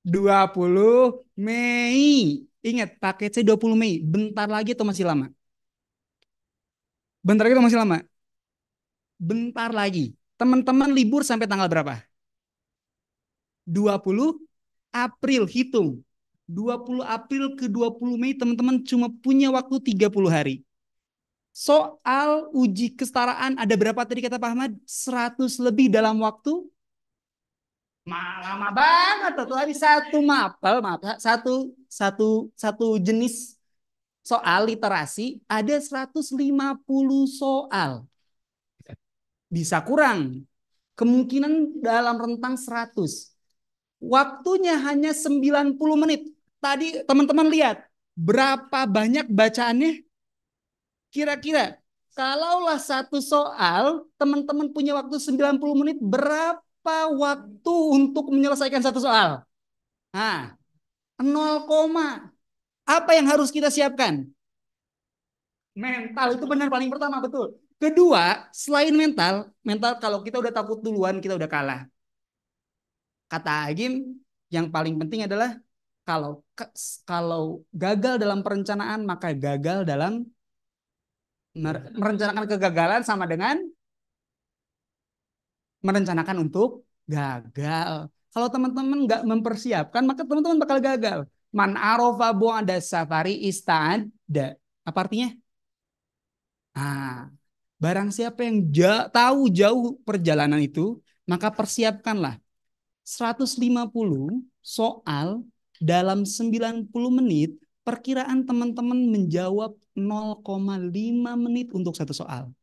20 Mei. Ingat, paket C 20 Mei. Bentar lagi atau masih lama? Bentar lagi atau masih lama? Bentar lagi. Teman-teman libur sampai tanggal berapa? 20 April. Hitung. 20 April ke 20 Mei teman-teman cuma punya waktu 30 hari. Soal uji kesetaraan ada berapa tadi kata Pak Ahmad? 100 lebih dalam waktu lama banget tuh tadi satu mapel maaf satu satu satu jenis soal literasi ada 150 soal bisa kurang kemungkinan dalam rentang 100 waktunya hanya 90 menit tadi teman-teman lihat berapa banyak bacaannya kira-kira kalaulah satu soal teman-teman punya waktu 90 menit berapa berapa waktu untuk menyelesaikan satu soal? Nah, 0, apa yang harus kita siapkan? Mental itu benar paling pertama betul. Kedua, selain mental, mental kalau kita udah takut duluan kita udah kalah. Kata Agim, yang paling penting adalah kalau kalau gagal dalam perencanaan maka gagal dalam merencanakan kegagalan sama dengan merencanakan untuk gagal. Kalau teman-teman nggak mempersiapkan, maka teman-teman bakal gagal. Man arofa ada safari ista'adda. Apa artinya? Ah, barang siapa yang jauh, tahu jauh perjalanan itu, maka persiapkanlah 150 soal dalam 90 menit, perkiraan teman-teman menjawab 0,5 menit untuk satu soal.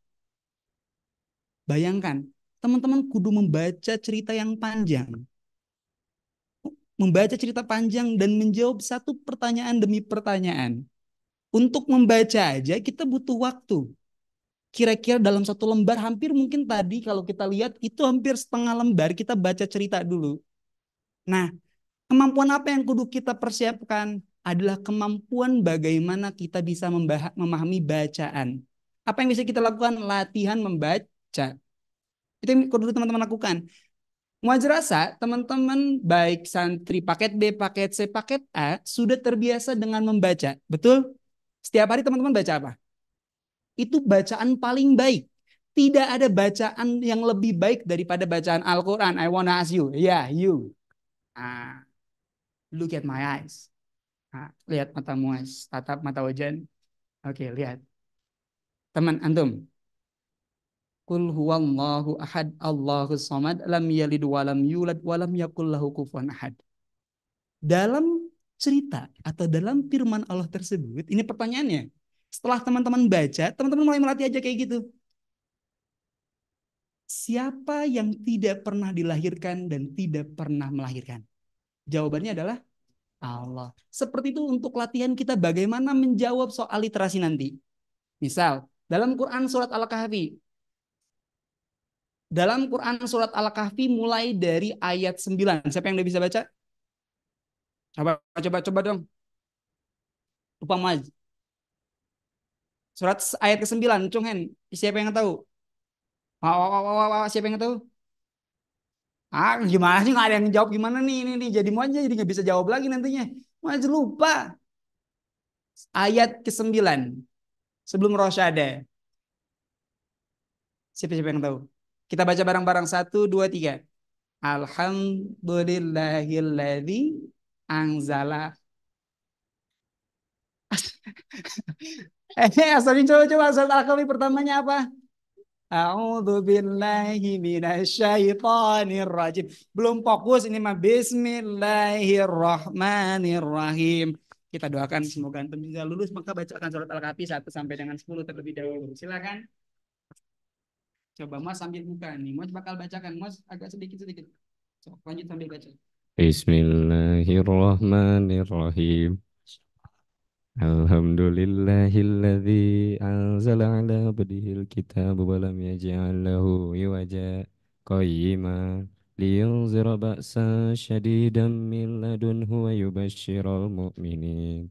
Bayangkan, teman-teman kudu membaca cerita yang panjang. Membaca cerita panjang dan menjawab satu pertanyaan demi pertanyaan. Untuk membaca aja kita butuh waktu. Kira-kira dalam satu lembar hampir mungkin tadi kalau kita lihat itu hampir setengah lembar kita baca cerita dulu. Nah, kemampuan apa yang kudu kita persiapkan? adalah kemampuan bagaimana kita bisa memahami bacaan. Apa yang bisa kita lakukan? Latihan membaca. Itu yang dulu teman-teman lakukan. rasa teman-teman baik santri paket B, paket C, paket A sudah terbiasa dengan membaca. Betul? Setiap hari teman-teman baca apa? Itu bacaan paling baik. Tidak ada bacaan yang lebih baik daripada bacaan Al-Quran. I wanna ask you. Yeah, you. Ah, look at my eyes. Ah, lihat muas. tatap mata wajan. Oke, okay, lihat. Teman antum, Kul huwallahu ahad Allahu samad lam yalid wa lam yulad wa lam yakul lahu ahad. Dalam cerita atau dalam firman Allah tersebut, ini pertanyaannya. Setelah teman-teman baca, teman-teman mulai melatih aja kayak gitu. Siapa yang tidak pernah dilahirkan dan tidak pernah melahirkan? Jawabannya adalah Allah. Seperti itu untuk latihan kita bagaimana menjawab soal literasi nanti. Misal, dalam Quran surat Al-Kahfi, dalam Quran surat Al-Kahfi mulai dari ayat 9. Siapa yang udah bisa baca? Coba coba coba dong. Lupa maj. Surat ayat ke-9, Cunghen. Siapa yang tahu? Wah, wah, wah, wah, wah, siapa yang tahu? Ah, gimana sih nggak ada yang jawab gimana nih ini nih jadi mau jadi nggak bisa jawab lagi nantinya. Mau lupa. Ayat ke-9 sebelum Rosyada. Siapa siapa yang tahu? Kita baca barang-barang Satu, dua, tiga. Alhamdulillahilladzi angzala. eh, asalin coba-coba asal al pertamanya apa? A'udzu billahi minasyaitonir rajim. Belum fokus ini mah bismillahirrahmanirrahim. Kita doakan semoga antum bisa lulus maka bacakan surat Al-Kahfi satu sampai dengan sepuluh terlebih dahulu. Silakan. Coba Mas sambil buka nih. Mas bakal bacakan. Mas agak sedikit-sedikit. Coba lanjut sambil baca. Bismillahirrahmanirrahim. Alhamdulillahilladzi anzala ala abdihil kitab wa lam yaj'al lahu iwaja qayyima liyunzira ba'san shadidan min ladunhu wa yubashshiral mu'minin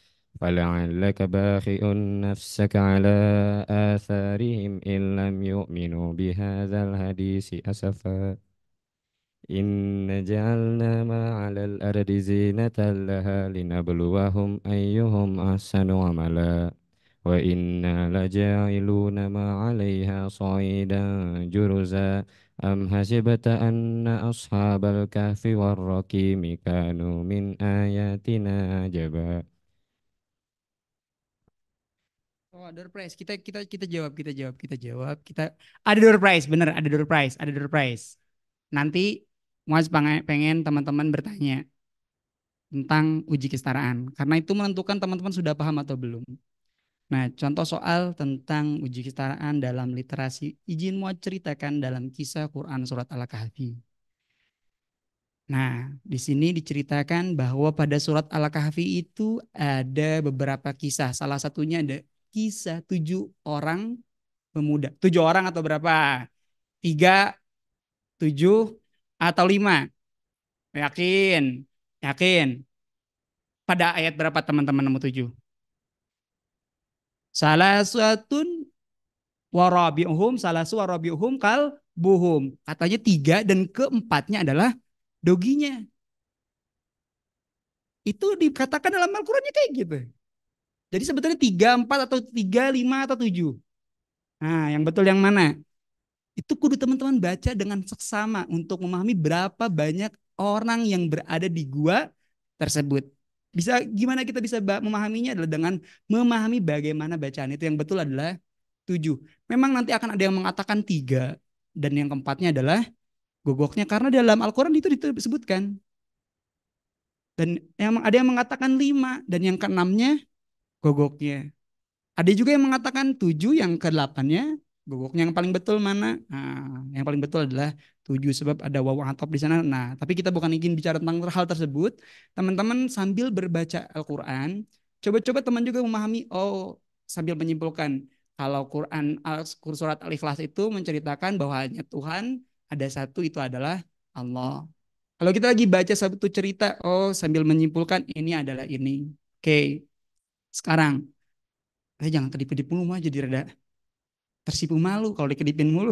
ولعلك باخئ نفسك على آثارهم إن لم يؤمنوا بهذا الحديث أسفا إن جعلنا ما على الأرض زينة لها لنبلوهم أيهم أحسن عملا وإنا لجاعلون ما عليها صعيدا جرزا أم حسبت أن أصحاب الكهف والركيم كانوا من آياتنا عجبا Oh, door prize. Kita kita kita jawab, kita jawab, kita jawab. Kita ada door prize, bener ada door prize, ada door prize. Nanti Mas pengen teman-teman bertanya tentang uji kesetaraan karena itu menentukan teman-teman sudah paham atau belum. Nah, contoh soal tentang uji kesetaraan dalam literasi izin mau ceritakan dalam kisah Quran surat Al-Kahfi. Nah, di sini diceritakan bahwa pada surat Al-Kahfi itu ada beberapa kisah. Salah satunya ada kisah tujuh orang pemuda. Tujuh orang atau berapa? Tiga, tujuh, atau lima? Yakin? Yakin? Pada ayat berapa teman-teman nomor tujuh? Salah suatun warabi'uhum, salah su warabi'uhum kal buhum. Katanya tiga dan keempatnya adalah doginya. Itu dikatakan dalam Al-Qurannya kayak gitu. Jadi sebetulnya 3, 4, atau 3, 5, atau 7. Nah, yang betul yang mana? Itu kudu teman-teman baca dengan seksama untuk memahami berapa banyak orang yang berada di gua tersebut. Bisa gimana kita bisa memahaminya adalah dengan memahami bagaimana bacaan itu yang betul adalah 7. Memang nanti akan ada yang mengatakan 3 dan yang keempatnya adalah gogoknya karena dalam Al-Qur'an itu disebutkan. Dan yang ada yang mengatakan 5 dan yang keenamnya gogoknya. Ada juga yang mengatakan tujuh yang ke delapannya gogoknya yang paling betul mana? Nah, yang paling betul adalah tujuh sebab ada wawu atop di sana. Nah, tapi kita bukan ingin bicara tentang hal tersebut. Teman-teman sambil berbaca Al-Qur'an, coba-coba teman juga memahami oh sambil menyimpulkan kalau Quran al surat Al-Ikhlas itu menceritakan bahwa hanya Tuhan ada satu itu adalah Allah. Kalau kita lagi baca satu cerita, oh sambil menyimpulkan ini adalah ini. Oke, okay sekarang. Tapi eh, jangan kedip-kedip mulu mah jadi rada tersipu malu kalau dikedipin mulu.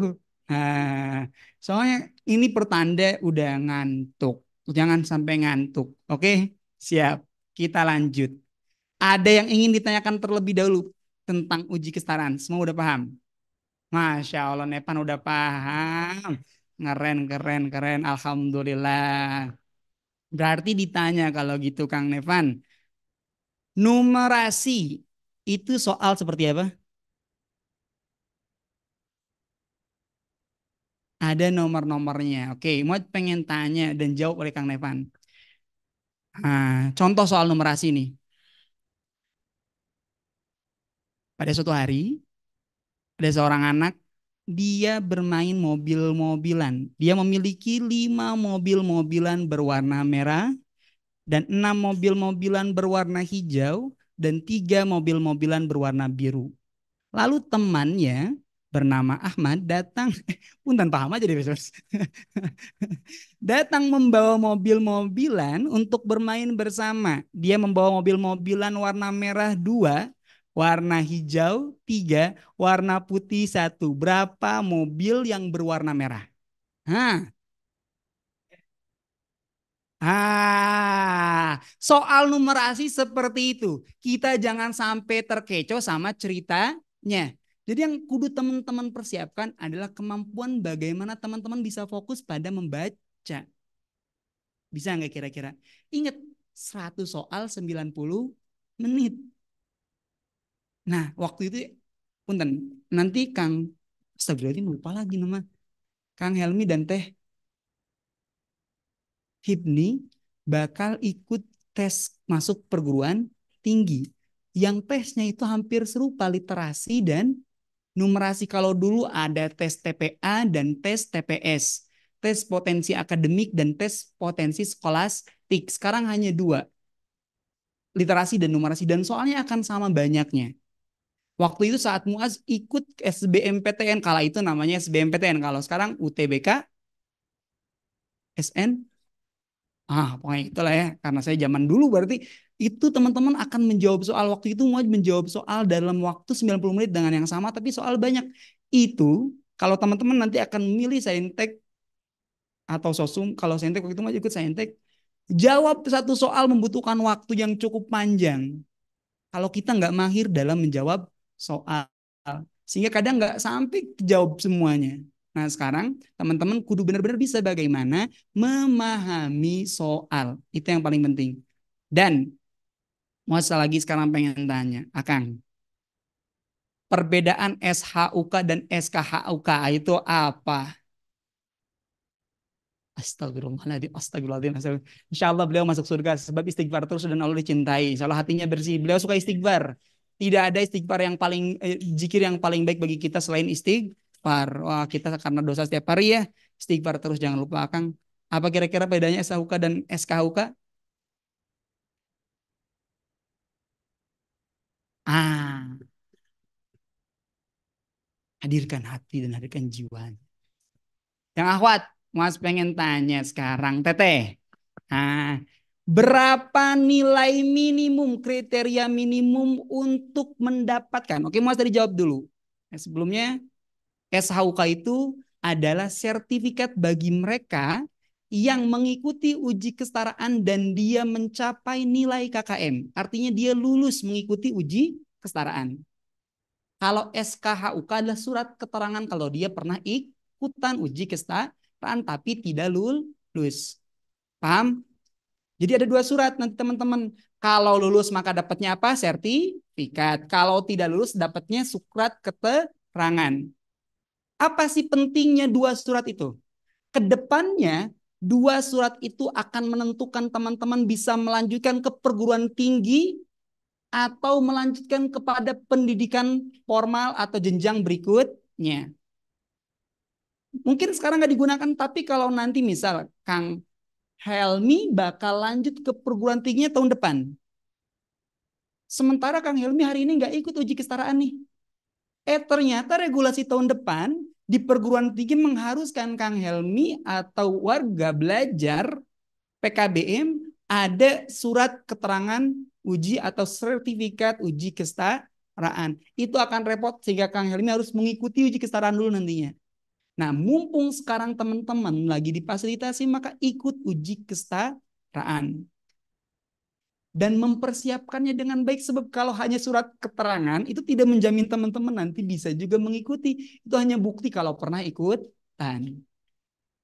Nah, soalnya ini pertanda udah ngantuk. Jangan sampai ngantuk. Oke, siap. Kita lanjut. Ada yang ingin ditanyakan terlebih dahulu tentang uji kesetaraan? Semua udah paham? Masya Allah, Nepan udah paham. Ngeren, keren, keren. Alhamdulillah. Berarti ditanya kalau gitu Kang Nevan numerasi itu soal seperti apa? Ada nomor-nomornya. Oke, mau pengen tanya dan jawab oleh Kang Nevan. Nah, contoh soal numerasi ini. Pada suatu hari, ada seorang anak, dia bermain mobil-mobilan. Dia memiliki lima mobil-mobilan berwarna merah, dan enam mobil-mobilan berwarna hijau dan tiga mobil-mobilan berwarna biru. Lalu temannya bernama Ahmad datang, pun paham aja deh datang membawa mobil-mobilan untuk bermain bersama. Dia membawa mobil-mobilan warna merah dua, warna hijau tiga, warna putih satu. Berapa mobil yang berwarna merah? Hah, Ah, soal numerasi seperti itu. Kita jangan sampai terkecoh sama ceritanya. Jadi yang kudu teman-teman persiapkan adalah kemampuan bagaimana teman-teman bisa fokus pada membaca. Bisa nggak kira-kira? Ingat, 100 soal 90 menit. Nah, waktu itu, punten, nanti Kang, stabilitas lupa lagi nama. Kang Helmi dan Teh Hibni bakal ikut tes masuk perguruan tinggi. Yang tesnya itu hampir serupa literasi dan numerasi. Kalau dulu ada tes TPA dan tes TPS. Tes potensi akademik dan tes potensi skolastik. Sekarang hanya dua. Literasi dan numerasi. Dan soalnya akan sama banyaknya. Waktu itu saat Muaz ikut SBMPTN. Kala itu namanya SBMPTN. Kalau sekarang UTBK, SN, Ah, pokoknya itulah ya. Karena saya zaman dulu berarti itu teman-teman akan menjawab soal waktu itu mau menjawab soal dalam waktu 90 menit dengan yang sama tapi soal banyak. Itu kalau teman-teman nanti akan milih saintek atau sosum, kalau saintek waktu itu mau ikut saintek, jawab satu soal membutuhkan waktu yang cukup panjang. Kalau kita nggak mahir dalam menjawab soal. Sehingga kadang nggak sampai jawab semuanya. Nah sekarang teman-teman kudu benar-benar bisa bagaimana memahami soal. Itu yang paling penting. Dan masa lagi sekarang pengen tanya, Akang. Perbedaan SHUK dan SKHUK itu apa? Astagfirullahaladzim, astagfirullahaladzim, astagfirullahaladzim. Insya Allah beliau masuk surga sebab istighfar terus dan Allah dicintai. Insya Allah hatinya bersih. Beliau suka istighfar. Tidak ada istighfar yang paling, eh, zikir yang paling baik bagi kita selain istighfar istighfar. Wah, kita karena dosa setiap hari ya, istighfar terus jangan lupa Kang. Apa kira-kira bedanya SHUK dan SKHUK? Ah. Hadirkan hati dan hadirkan jiwa. Yang akhwat, Mas pengen tanya sekarang, Teteh. Ah, berapa nilai minimum, kriteria minimum untuk mendapatkan? Oke, Mas tadi jawab dulu. Nah, sebelumnya SHUK itu adalah sertifikat bagi mereka yang mengikuti uji kesetaraan dan dia mencapai nilai KKM. Artinya dia lulus mengikuti uji kesetaraan. Kalau SKHUK adalah surat keterangan kalau dia pernah ikutan uji kesetaraan tapi tidak lulus. Paham? Jadi ada dua surat nanti teman-teman. Kalau lulus maka dapatnya apa? Sertifikat. Kalau tidak lulus dapatnya surat keterangan. Apa sih pentingnya dua surat itu? Kedepannya dua surat itu akan menentukan teman-teman bisa melanjutkan ke perguruan tinggi atau melanjutkan kepada pendidikan formal atau jenjang berikutnya. Mungkin sekarang nggak digunakan, tapi kalau nanti misal Kang Helmi bakal lanjut ke perguruan tingginya tahun depan. Sementara Kang Helmi hari ini nggak ikut uji kesetaraan nih. Eh ternyata regulasi tahun depan di perguruan tinggi mengharuskan Kang Helmi atau warga belajar PKBM ada surat keterangan uji atau sertifikat uji kesetaraan. Itu akan repot sehingga Kang Helmi harus mengikuti uji kesetaraan dulu nantinya. Nah, mumpung sekarang teman-teman lagi difasilitasi maka ikut uji kesetaraan dan mempersiapkannya dengan baik sebab kalau hanya surat keterangan itu tidak menjamin teman-teman nanti bisa juga mengikuti. Itu hanya bukti kalau pernah ikutan.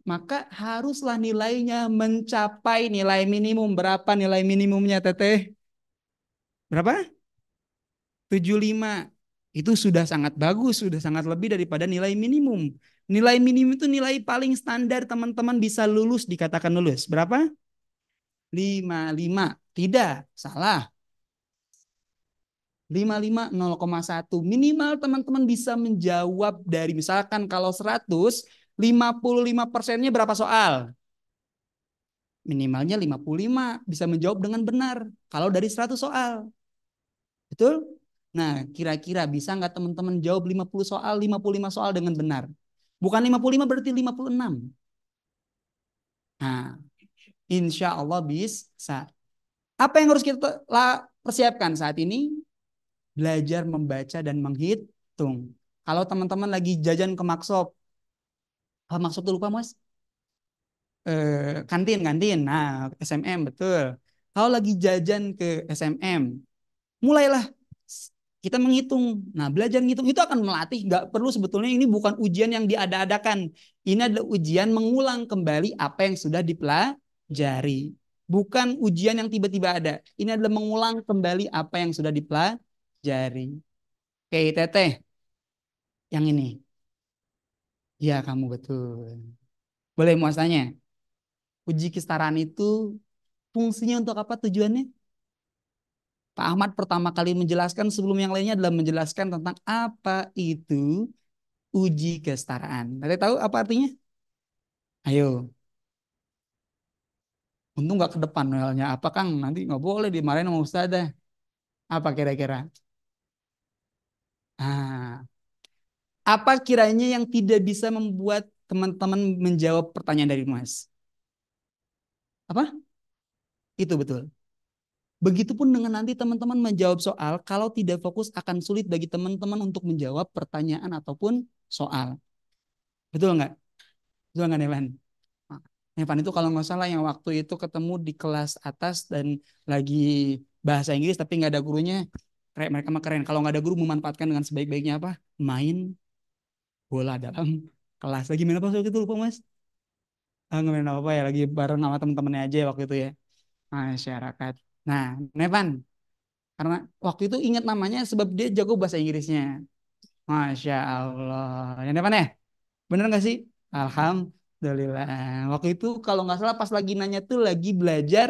Maka haruslah nilainya mencapai nilai minimum. Berapa nilai minimumnya teteh? Berapa? 75 itu sudah sangat bagus, sudah sangat lebih daripada nilai minimum. Nilai minimum itu nilai paling standar teman-teman bisa lulus dikatakan lulus. Berapa? 55. Tidak, salah. 55 0,1 minimal teman-teman bisa menjawab dari misalkan kalau 100 55 persennya berapa soal? Minimalnya 55 bisa menjawab dengan benar kalau dari 100 soal. Betul? Nah, kira-kira bisa nggak teman-teman jawab 50 soal, 55 soal dengan benar? Bukan 55 berarti 56. Nah, insya Allah bisa. Apa yang harus kita persiapkan saat ini? Belajar membaca dan menghitung. Kalau teman-teman lagi jajan ke maksop, apa maksop tuh lupa mas? Eh, kantin, kantin. Nah, SMM betul. Kalau lagi jajan ke SMM, mulailah kita menghitung. Nah, belajar menghitung itu akan melatih. Nggak perlu sebetulnya ini bukan ujian yang diada-adakan. Ini adalah ujian mengulang kembali apa yang sudah dipelajari. Bukan ujian yang tiba-tiba ada. Ini adalah mengulang kembali apa yang sudah dipelajari. Oke, Teteh. Yang ini. Ya, kamu betul. Boleh muasanya? Uji kesetaraan itu fungsinya untuk apa tujuannya? Pak Ahmad pertama kali menjelaskan sebelum yang lainnya adalah menjelaskan tentang apa itu uji kesetaraan. Ada tahu apa artinya? Ayo, Untung gak ke depan noelnya. Apa Kang? Nanti nggak boleh dimarahin sama ustazah. Apa kira-kira? Ah. Apa kiranya yang tidak bisa membuat teman-teman menjawab pertanyaan dari Mas? Apa? Itu betul. Begitupun dengan nanti teman-teman menjawab soal, kalau tidak fokus akan sulit bagi teman-teman untuk menjawab pertanyaan ataupun soal. Betul nggak? Betul nggak, Devan? Evan itu kalau nggak salah yang waktu itu ketemu di kelas atas dan lagi bahasa Inggris tapi nggak ada gurunya. Keren, mereka mah keren. Kalau nggak ada guru memanfaatkan dengan sebaik-baiknya apa? Main bola dalam kelas. Lagi main apa waktu itu lupa mas? Ah, nggak main apa ya? Lagi bareng sama temen-temennya aja waktu itu ya. Masyarakat. Nah, Nevan, karena waktu itu ingat namanya sebab dia jago bahasa Inggrisnya. Masya Allah. Ya Nevan ya? Bener nggak sih? Alhamdulillah. Alhamdulillah. Waktu itu kalau nggak salah pas lagi nanya tuh lagi belajar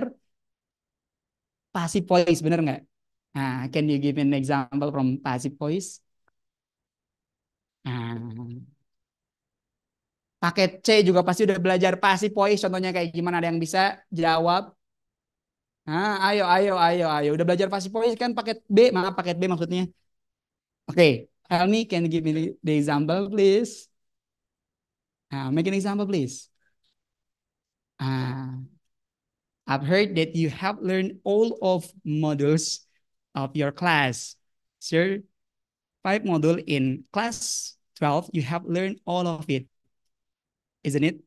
passive voice, bener nggak? Nah, can you give an example from passive voice? Nah, paket C juga pasti udah belajar passive voice. Contohnya kayak gimana? Ada yang bisa jawab? Nah, ayo, ayo, ayo, ayo. Udah belajar passive voice kan paket B, maaf paket B maksudnya. Oke, okay. Helmi, can you give me the example please? Uh, make an example, please. Uh, I've heard that you have learned all of modules of your class. Sir, five module in class 12, you have learned all of it. Isn't it?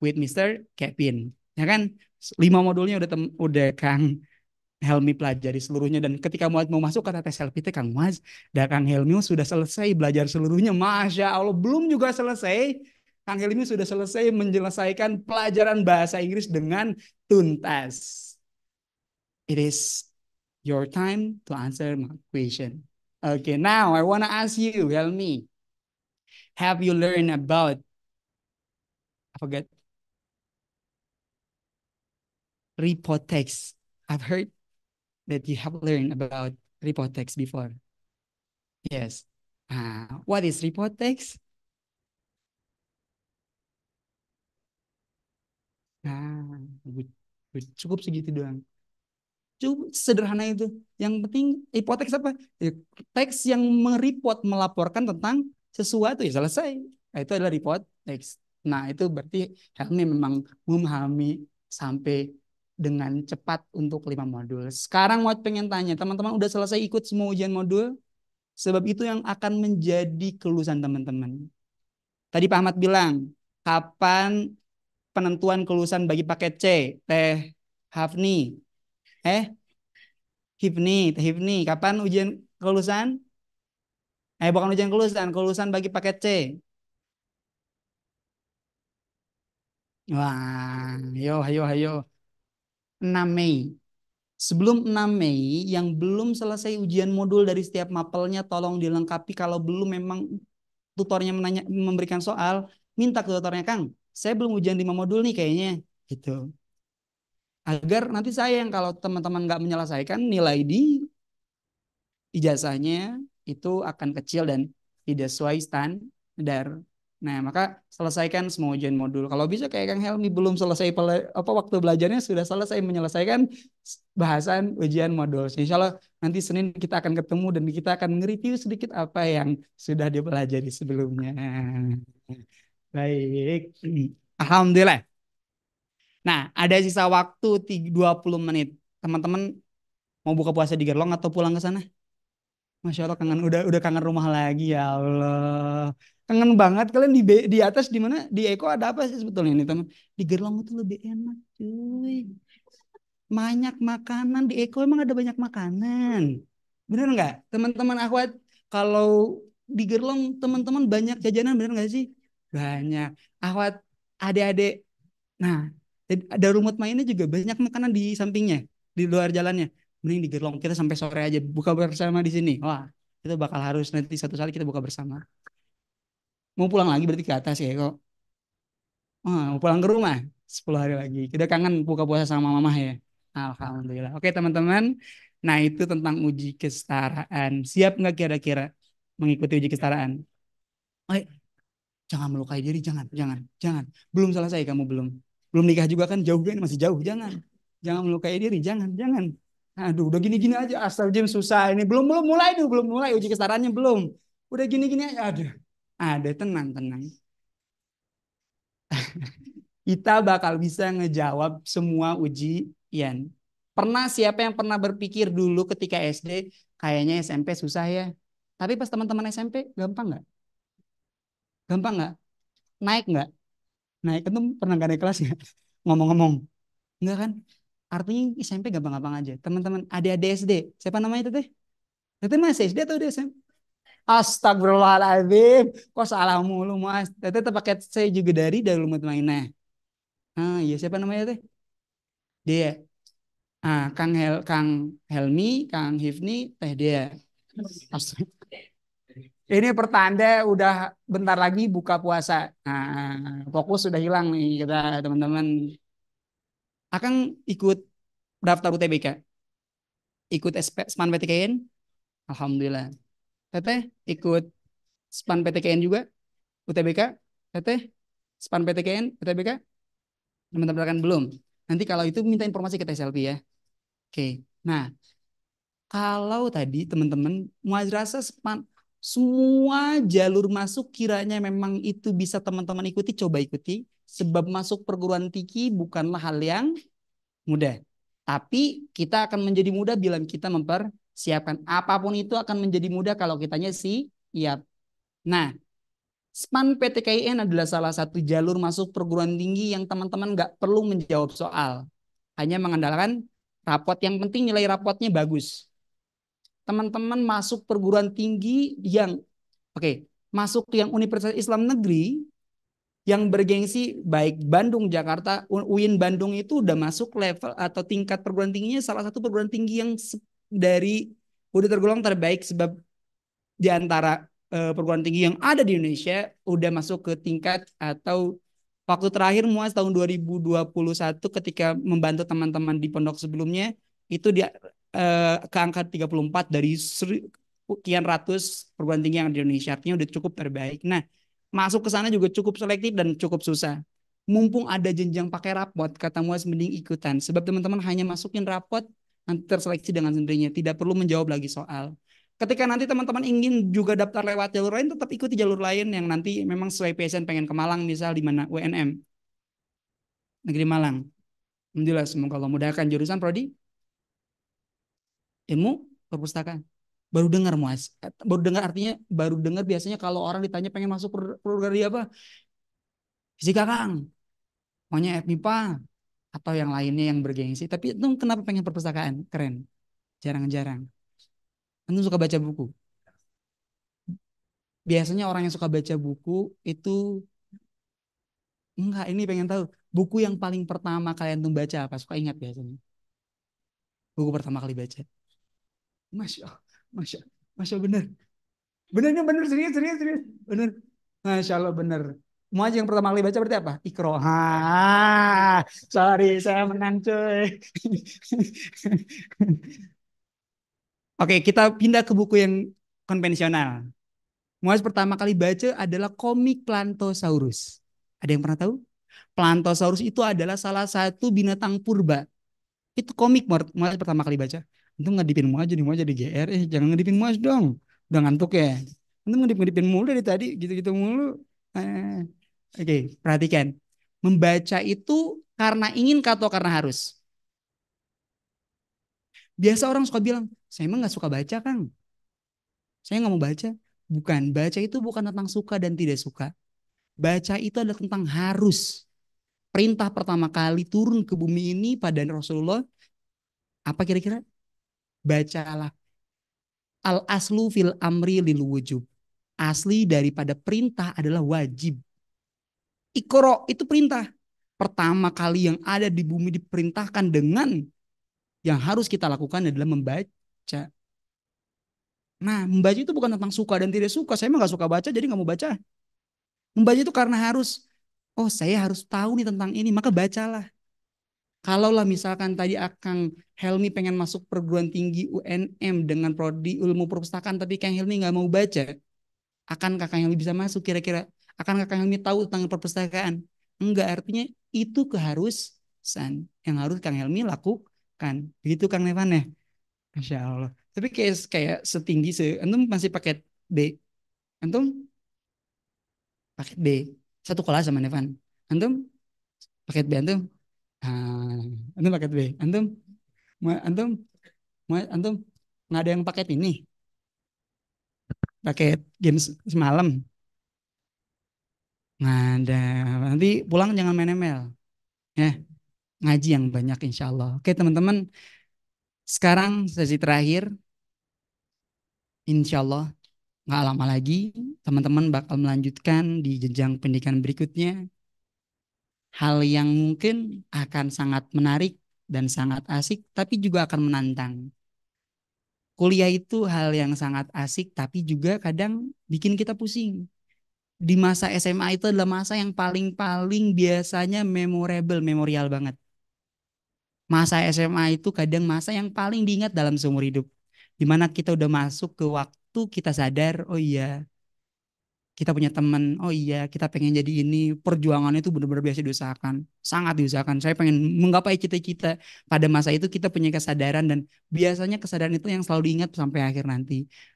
With Mr. Kevin. Ya kan? Lima modulnya udah, udah Kang Helmi pelajari seluruhnya dan ketika mau masuk kata tes LPT Kang Muaz dan Kang Helmi sudah selesai belajar seluruhnya Masya Allah belum juga selesai Kang Helmi sudah selesai menyelesaikan pelajaran bahasa Inggris dengan tuntas. It is your time to answer my question. Okay, now I want to ask you, Helmi. Have you learned about I forget report text. I've heard that you have learned about report text before. Yes. Uh, what is report text? Nah, cukup segitu doang. Cukup sederhana itu. Yang penting hipotek apa? Ya, teks yang mereport melaporkan tentang sesuatu ya selesai. Nah, itu adalah report teks. Nah, itu berarti Helmi memang memahami sampai dengan cepat untuk lima modul. Sekarang mau pengen tanya, teman-teman udah selesai ikut semua ujian modul? Sebab itu yang akan menjadi kelulusan teman-teman. Tadi Pak Ahmad bilang, kapan penentuan kelulusan bagi paket C. Teh Hafni. Eh? Hifni, Teh Hifni. Kapan ujian kelulusan? Eh bukan ujian kelulusan, kelulusan bagi paket C. Wah, ayo, ayo, ayo. 6 Mei. Sebelum 6 Mei, yang belum selesai ujian modul dari setiap mapelnya tolong dilengkapi. Kalau belum memang tutornya menanya, memberikan soal, minta ke tutornya, Kang, saya belum ujian 5 modul nih kayaknya gitu. Agar nanti saya yang kalau teman-teman nggak menyelesaikan nilai di ijazahnya itu akan kecil dan tidak sesuai standar. Nah, maka selesaikan semua ujian modul. Kalau bisa kayak Kang Helmi belum selesai apa waktu belajarnya sudah selesai menyelesaikan bahasan ujian modul. Insya Allah nanti Senin kita akan ketemu dan kita akan nge-review sedikit apa yang sudah dipelajari sebelumnya. Baik. Alhamdulillah. Nah, ada sisa waktu 20 menit. Teman-teman mau buka puasa di Gerlong atau pulang ke sana? Masya Allah kangen udah udah kangen rumah lagi ya Allah. Kangen banget kalian di di atas di mana? Di Eko ada apa sih sebetulnya ini teman? Di Gerlong itu lebih enak cuy. Banyak makanan di Eko emang ada banyak makanan. Bener nggak teman-teman akhwat kalau di Gerlong teman-teman banyak jajanan bener nggak sih? banyak ahwat adik-adik nah ada rumut mainnya juga banyak makanan di sampingnya di luar jalannya mending gerlong kita sampai sore aja buka bersama di sini wah kita bakal harus nanti satu kali kita buka bersama mau pulang lagi berarti ke atas ya kok Oh, mau pulang ke rumah 10 hari lagi. Kita kangen buka puasa sama mama ya. Alhamdulillah. Oke teman-teman. Nah itu tentang uji kesetaraan. Siap nggak kira-kira mengikuti uji kesetaraan? Oke jangan melukai diri, jangan, jangan, jangan. Belum selesai kamu belum. Belum nikah juga kan jauh kan masih jauh, jangan. Jangan melukai diri, jangan, jangan. Aduh, udah gini-gini aja, asal jam susah ini. Belum, belum mulai tuh, belum mulai uji kesarannya belum. Udah gini-gini aja, aduh. Ada, tenang, tenang. Kita bakal bisa ngejawab semua ujian. Pernah siapa yang pernah berpikir dulu ketika SD, kayaknya SMP susah ya. Tapi pas teman-teman SMP, gampang nggak? Gampang nggak? Naik nggak? Naik kan tuh pernah gak naik kelas ya? nggak? Ngomong-ngomong. Enggak kan? Artinya SMP gampang-gampang aja. Teman-teman, ada ada SD. Siapa namanya itu teh? itu masih SD atau udah SMP? Astagfirullahaladzim. Kok salah mulu mas. Teteh terpakai saya juga dari dari dalam mutmainah. Ah, iya siapa namanya teh? Dia. Ah, Kang Hel Kang Helmi, Kang Hifni, teh dia ini pertanda udah bentar lagi buka puasa. Nah, fokus sudah hilang nih kita teman-teman. Akan ikut daftar UTBK. Ikut SPAN PTKN. Alhamdulillah. Teteh ikut SPAN PTKN juga. UTBK. Teteh SPAN PTKN, UTBK. Teman-teman akan belum. Nanti kalau itu minta informasi ke TSLP ya. Oke. Nah, kalau tadi teman-teman rasa SPAN semua jalur masuk kiranya memang itu bisa teman-teman ikuti, coba ikuti. Sebab masuk perguruan tinggi bukanlah hal yang mudah. Tapi kita akan menjadi mudah bila kita mempersiapkan. Apapun itu akan menjadi mudah kalau kitanya siap. Iya. Nah, SPAN PTKIN adalah salah satu jalur masuk perguruan tinggi yang teman-teman nggak perlu menjawab soal. Hanya mengandalkan rapot. Yang penting nilai rapotnya bagus teman-teman masuk perguruan tinggi yang oke okay, masuk yang Universitas Islam Negeri yang bergengsi baik Bandung Jakarta UIN Bandung itu udah masuk level atau tingkat perguruan tingginya salah satu perguruan tinggi yang dari udah tergolong terbaik sebab di antara uh, perguruan tinggi yang ada di Indonesia udah masuk ke tingkat atau waktu terakhir Muas tahun 2021 ketika membantu teman-teman di pondok sebelumnya itu dia Kangkat eh, ke angka 34 dari sekian ratus perguruan tinggi yang di Indonesia artinya udah cukup terbaik. Nah, masuk ke sana juga cukup selektif dan cukup susah. Mumpung ada jenjang pakai rapot, kata Muas mending ikutan. Sebab teman-teman hanya masukin rapot nanti terseleksi dengan sendirinya, tidak perlu menjawab lagi soal. Ketika nanti teman-teman ingin juga daftar lewat jalur lain, tetap ikuti jalur lain yang nanti memang sesuai passion pengen ke Malang misal di mana UNM. Negeri Malang. Alhamdulillah semoga Allah mudahkan jurusan prodi ilmu perpustakaan baru dengar muas eh, baru dengar artinya baru dengar biasanya kalau orang ditanya pengen masuk prodi apa fisika kang maunya FMIPA atau yang lainnya yang bergengsi tapi itu kenapa pengen perpustakaan keren jarang-jarang itu suka baca buku biasanya orang yang suka baca buku itu enggak ini pengen tahu buku yang paling pertama kalian tuh baca apa suka ingat biasanya buku pertama kali baca Masya Allah. Masya, Masya benar, benarnya benar serius, serius, serius. benar, Masya Allah benar. Semua aja yang pertama kali baca berarti apa? Ikro. Ha, sorry, saya menang cuy. Oke, kita pindah ke buku yang konvensional. Muaz pertama kali baca adalah komik Plantosaurus. Ada yang pernah tahu? Plantosaurus itu adalah salah satu binatang purba. Itu komik Muaz pertama kali baca. Antum ngedipin aja, di aja di GR, eh jangan ngedipin aja dong. Udah ngantuk ya. Antum ngedip ngedipin mulu dari tadi gitu-gitu mulu. Eh, Oke, perhatikan. Membaca itu karena ingin atau karena harus? Biasa orang suka bilang, saya emang gak suka baca, Kang. Saya gak mau baca. Bukan, baca itu bukan tentang suka dan tidak suka. Baca itu adalah tentang harus. Perintah pertama kali turun ke bumi ini pada Rasulullah apa kira-kira? bacalah. Al aslu fil amri lil wujub. Asli daripada perintah adalah wajib. Ikro itu perintah. Pertama kali yang ada di bumi diperintahkan dengan yang harus kita lakukan adalah membaca. Nah, membaca itu bukan tentang suka dan tidak suka. Saya emang gak suka baca, jadi gak mau baca. Membaca itu karena harus, oh saya harus tahu nih tentang ini, maka bacalah. Kalaulah misalkan tadi Akang Helmi pengen masuk perguruan tinggi UNM dengan prodi ilmu perpustakaan tapi Kang Helmi nggak mau baca, akan Kakang Helmi bisa masuk kira-kira? Akan Kakang Helmi tahu tentang perpustakaan? Enggak, artinya itu keharusan yang harus Kang Helmi lakukan. Begitu Kang Nevan ya? Masya Allah. Tapi kayak kayak setinggi se, antum masih paket B, Antum paket B. Satu kelas sama Nevan. Antum paket B antum antum paket B. Antum antum antum nggak ada yang paket ini. Paket game semalam. Nggak ada. Nanti pulang jangan main ML. Ya. Ngaji yang banyak insya Allah. Oke teman-teman. Sekarang sesi terakhir. Insya Allah nggak lama lagi teman-teman bakal melanjutkan di jenjang pendidikan berikutnya hal yang mungkin akan sangat menarik dan sangat asik, tapi juga akan menantang. Kuliah itu hal yang sangat asik, tapi juga kadang bikin kita pusing. Di masa SMA itu adalah masa yang paling-paling biasanya memorable, memorial banget. Masa SMA itu kadang masa yang paling diingat dalam seumur hidup. Dimana kita udah masuk ke waktu kita sadar, oh iya, kita punya teman, oh iya kita pengen jadi ini, perjuangannya itu benar-benar biasa diusahakan, sangat diusahakan. Saya pengen menggapai cita-cita pada masa itu kita punya kesadaran dan biasanya kesadaran itu yang selalu diingat sampai akhir nanti.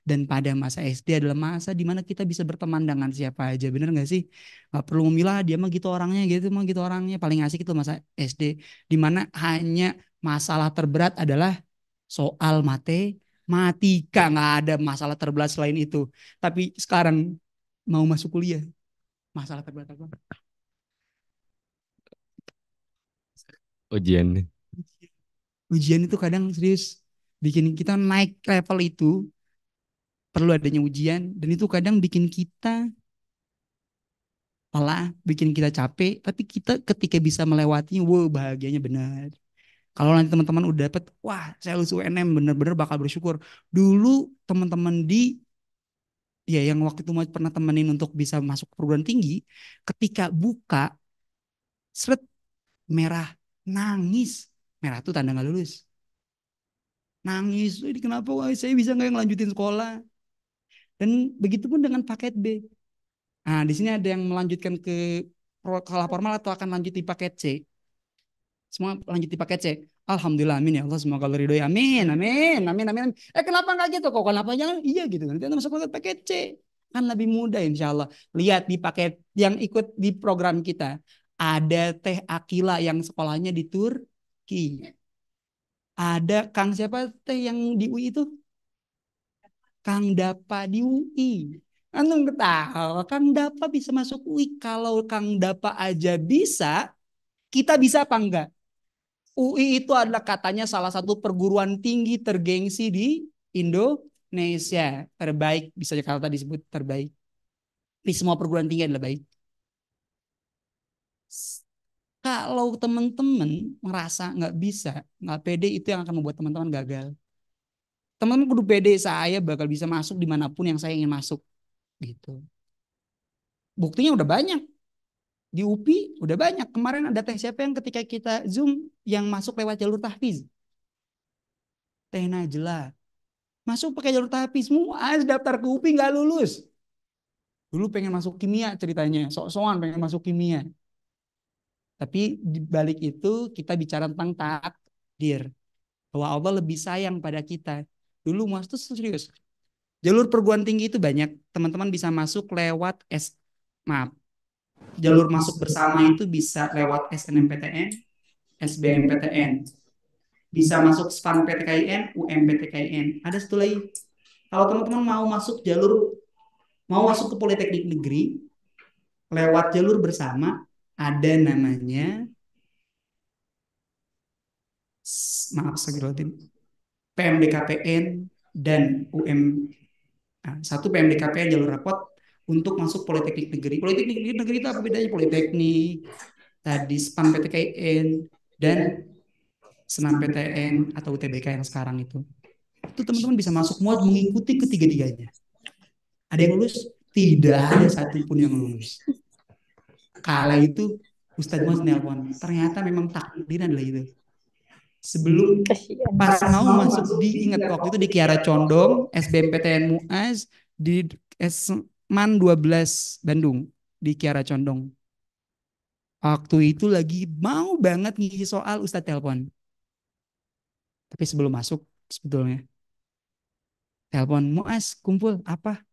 Dan pada masa SD adalah masa dimana kita bisa berteman dengan siapa aja, bener gak sih? Gak perlu memilah dia mah gitu orangnya, gitu mah gitu orangnya. Paling asik itu masa SD, dimana hanya masalah terberat adalah soal mate, matika nggak ada masalah terberat selain itu. Tapi sekarang mau masuk kuliah. Masalah terbatas banget. Ujian. Ujian. itu kadang serius bikin kita naik level itu perlu adanya ujian dan itu kadang bikin kita malah bikin kita capek tapi kita ketika bisa melewati wow bahagianya benar kalau nanti teman-teman udah dapet wah saya lulus UNM bener-bener bakal bersyukur dulu teman-teman di ya yang waktu itu pernah temenin untuk bisa masuk perguruan tinggi, ketika buka, seret merah, nangis. Merah itu tanda nggak lulus. Nangis, ini kenapa wah, saya bisa nggak ngelanjutin sekolah? Dan begitu pun dengan paket B. Nah, di sini ada yang melanjutkan ke kalau formal atau akan lanjut di paket C. Semua lanjut dipakai C. Alhamdulillah amin ya Allah semoga Allah ridho amin amin amin amin. amin. Eh kenapa enggak gitu kok kenapa jangan iya gitu nanti anda masuk konten pakai C kan lebih mudah insya Allah. Lihat di paket yang ikut di program kita ada Teh Akila yang sekolahnya di Turki. Ada Kang siapa Teh yang di UI itu? Kang Dapa di UI. Kan nggak tahu Kang Dapa bisa masuk UI. Kalau Kang Dapa aja bisa, kita bisa apa enggak? UI itu adalah katanya salah satu perguruan tinggi tergengsi di Indonesia. Terbaik, bisa Jakarta disebut terbaik. Di semua perguruan tinggi adalah baik. Kalau teman-teman merasa nggak bisa, nggak pede, itu yang akan membuat teman-teman gagal. Teman-teman kudu pede, saya bakal bisa masuk dimanapun yang saya ingin masuk. gitu. Buktinya udah banyak di UPI udah banyak. Kemarin ada teh siapa yang ketika kita Zoom yang masuk lewat jalur tahfiz. Teh Najla. Masuk pakai jalur tahfiz. Muaz daftar ke UPI nggak lulus. Dulu pengen masuk kimia ceritanya. Sok-sokan pengen masuk kimia. Tapi di balik itu kita bicara tentang takdir. Bahwa Allah lebih sayang pada kita. Dulu Muaz itu serius. Jalur perguruan tinggi itu banyak. Teman-teman bisa masuk lewat S maaf jalur masuk bersama itu bisa lewat SNMPTN, SBMPTN. Bisa masuk SPAN PTKIN, UMPTKIN. Ada satu lagi. Kalau teman-teman mau masuk jalur mau masuk ke Politeknik Negeri lewat jalur bersama ada namanya maaf segirotin PMDKPN dan UM satu PMDKPN jalur rapot untuk masuk politeknik negeri. Politeknik negeri itu apa bedanya politeknik, tadi SPAN PTKN dan senam PTN atau UTBK yang sekarang itu. Itu teman-teman bisa masuk muat mengikuti ketiga-tiganya. Ada yang lulus? Tidak ada satupun yang lulus. Kala itu Ustadz Mas nelpon, ternyata memang takdir adalah itu. Sebelum pas mau masuk di ingat waktu itu di Kiara Condong, SBMPTN Muaz, di S MAN 12 Bandung di Kiara Condong. Waktu itu lagi mau banget ngisi soal Ustadz telepon. Tapi sebelum masuk sebetulnya. Telepon, Muas kumpul apa?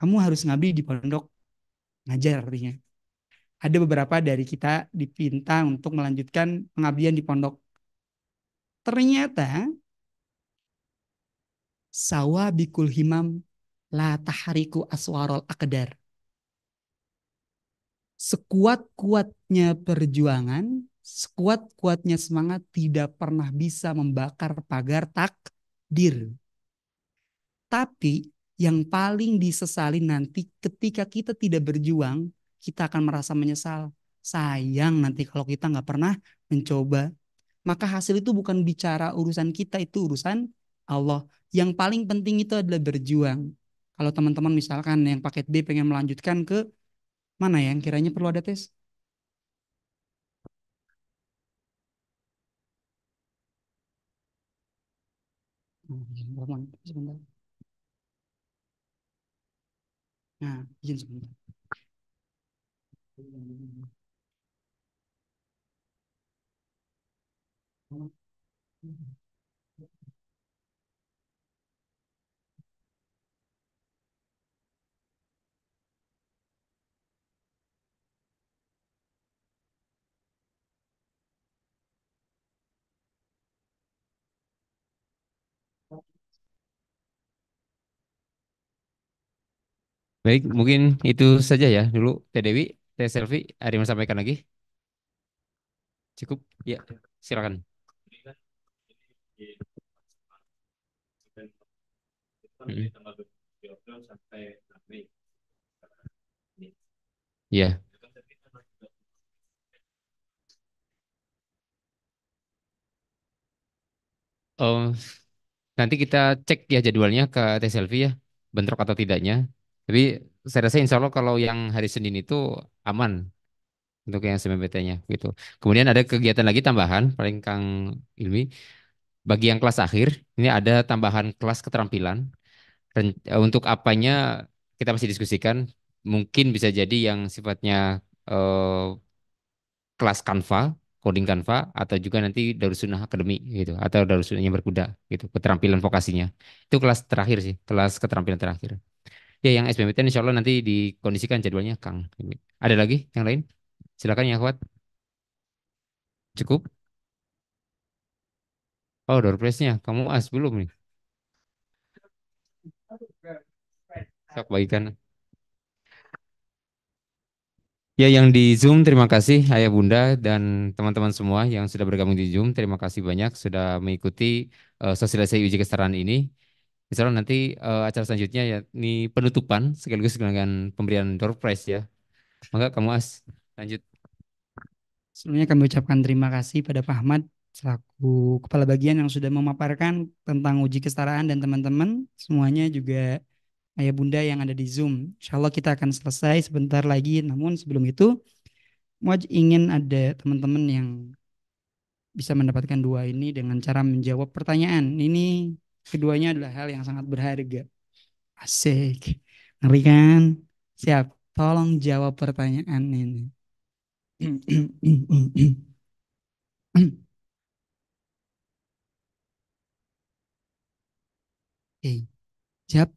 Kamu harus ngabdi di pondok. Ngajar artinya. Ada beberapa dari kita dipinta untuk melanjutkan pengabdian di pondok. Ternyata sawah Bikul Himam la tahariku aswarol akedar. Sekuat-kuatnya perjuangan, sekuat-kuatnya semangat tidak pernah bisa membakar pagar takdir. Tapi yang paling disesali nanti ketika kita tidak berjuang, kita akan merasa menyesal. Sayang nanti kalau kita nggak pernah mencoba. Maka hasil itu bukan bicara urusan kita, itu urusan Allah. Yang paling penting itu adalah berjuang. Kalau teman-teman misalkan yang paket B pengen melanjutkan ke mana ya yang kiranya perlu ada tes? Oh, iya, nah, izin sebentar. Baik, mungkin itu saja ya dulu Teh Dewi, Teh Selvi, ada yang sampaikan lagi? Cukup? Ya, silakan. Mm-hmm. Ya. Oh, nanti kita cek ya jadwalnya ke Teh selfie ya, bentrok atau tidaknya. Tapi saya rasa insya Allah kalau yang hari Senin itu aman untuk yang SMPT-nya gitu. Kemudian ada kegiatan lagi tambahan paling Kang Ilmi bagi yang kelas akhir ini ada tambahan kelas keterampilan eh, untuk apanya kita masih diskusikan mungkin bisa jadi yang sifatnya eh, kelas kanva coding kanva atau juga nanti sunnah akademi gitu atau sunnahnya berkuda gitu keterampilan vokasinya itu kelas terakhir sih kelas keterampilan terakhir Ya yang SBMPTN insya Allah nanti dikondisikan jadwalnya Kang. Ada lagi yang lain? Silakan yang kuat. Cukup? Oh, door nya Kamu as belum nih. Sok bagikan. Ya, yang di Zoom terima kasih Ayah Bunda dan teman-teman semua yang sudah bergabung di Zoom. Terima kasih banyak sudah mengikuti uh, sosialisasi uji kesetaraan ini. Insya nanti uh, acara selanjutnya ya ini penutupan sekaligus dengan pemberian door prize ya. Maka kamu as lanjut. Sebelumnya kami ucapkan terima kasih pada Pak Ahmad selaku kepala bagian yang sudah memaparkan tentang uji kesetaraan dan teman-teman semuanya juga ayah bunda yang ada di Zoom. Insya Allah kita akan selesai sebentar lagi. Namun sebelum itu, mau ingin ada teman-teman yang bisa mendapatkan dua ini dengan cara menjawab pertanyaan. Ini Keduanya adalah hal yang sangat berharga. Asik. Ngeri kan? Siap. Tolong jawab pertanyaan ini. Oke. Siap.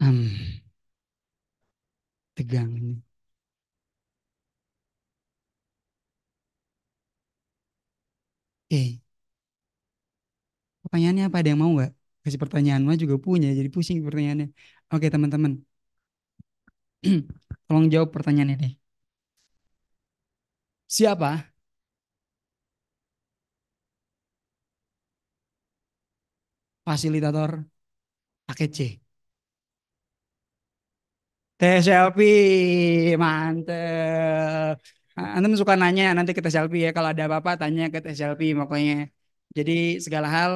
Um, hmm. tegang ini. Oke, pertanyaannya apa? Ada yang mau nggak? Kasih pertanyaan mah juga punya, jadi pusing pertanyaannya. Oke teman-teman, tolong jawab pertanyaan ini. Siapa fasilitator pakai C? TSLP, mantep. Nah, antum suka nanya nanti kita TSLP ya kalau ada apa-apa tanya ke TSLP pokoknya jadi segala hal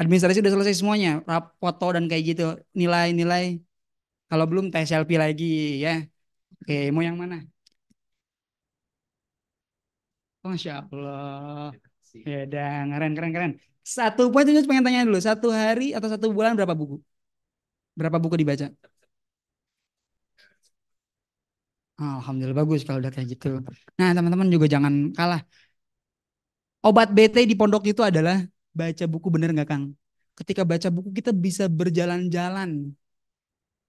administrasi udah selesai semuanya rap foto dan kayak gitu nilai-nilai kalau belum TSLP lagi ya oke mau yang mana oh, Masya Allah ya dan keren keren keren satu poin itu pengen tanya dulu satu hari atau satu bulan berapa buku berapa buku dibaca Alhamdulillah bagus kalau udah kayak gitu. Nah teman-teman juga jangan kalah. Obat BT di pondok itu adalah baca buku bener nggak Kang? Ketika baca buku kita bisa berjalan-jalan.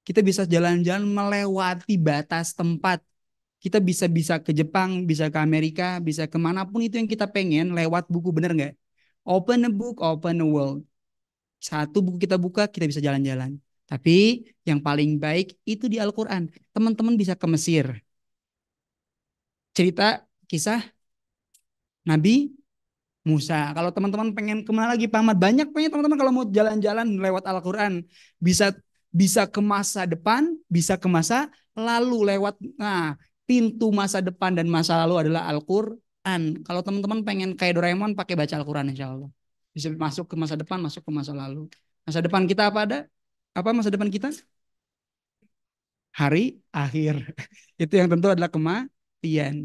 Kita bisa jalan-jalan melewati batas tempat. Kita bisa bisa ke Jepang, bisa ke Amerika, bisa kemanapun itu yang kita pengen lewat buku bener nggak? Open a book, open a world. Satu buku kita buka, kita bisa jalan-jalan. Tapi yang paling baik itu di Al-Quran. Teman-teman bisa ke Mesir. Cerita kisah Nabi Musa. Kalau teman-teman pengen kemana lagi Pak Ahmad? Banyak pengen teman-teman kalau mau jalan-jalan lewat Al-Quran. Bisa bisa ke masa depan, bisa ke masa lalu lewat. Nah, pintu masa depan dan masa lalu adalah Al-Quran. Kalau teman-teman pengen kayak Doraemon pakai baca Al-Quran insya Allah. Bisa masuk ke masa depan, masuk ke masa lalu. Masa depan kita apa ada? apa masa depan kita? Hari akhir. Itu yang tentu adalah kematian.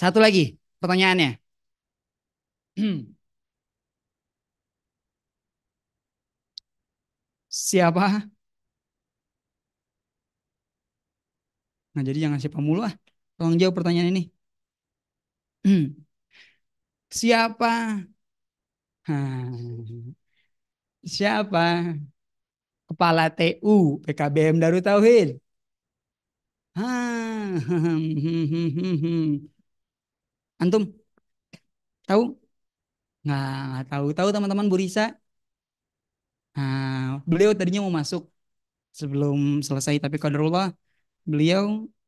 Satu lagi pertanyaannya. Siapa? Nah jadi jangan siapa mulu ah. Tolong jawab pertanyaan ini. Siapa? Siapa? Kepala TU PKBM Darut Tauhid. Ah, Antum tahu? Nggak, tahu. Tahu teman-teman Bu Risa? Nah, beliau tadinya mau masuk sebelum selesai tapi kaderullah beliau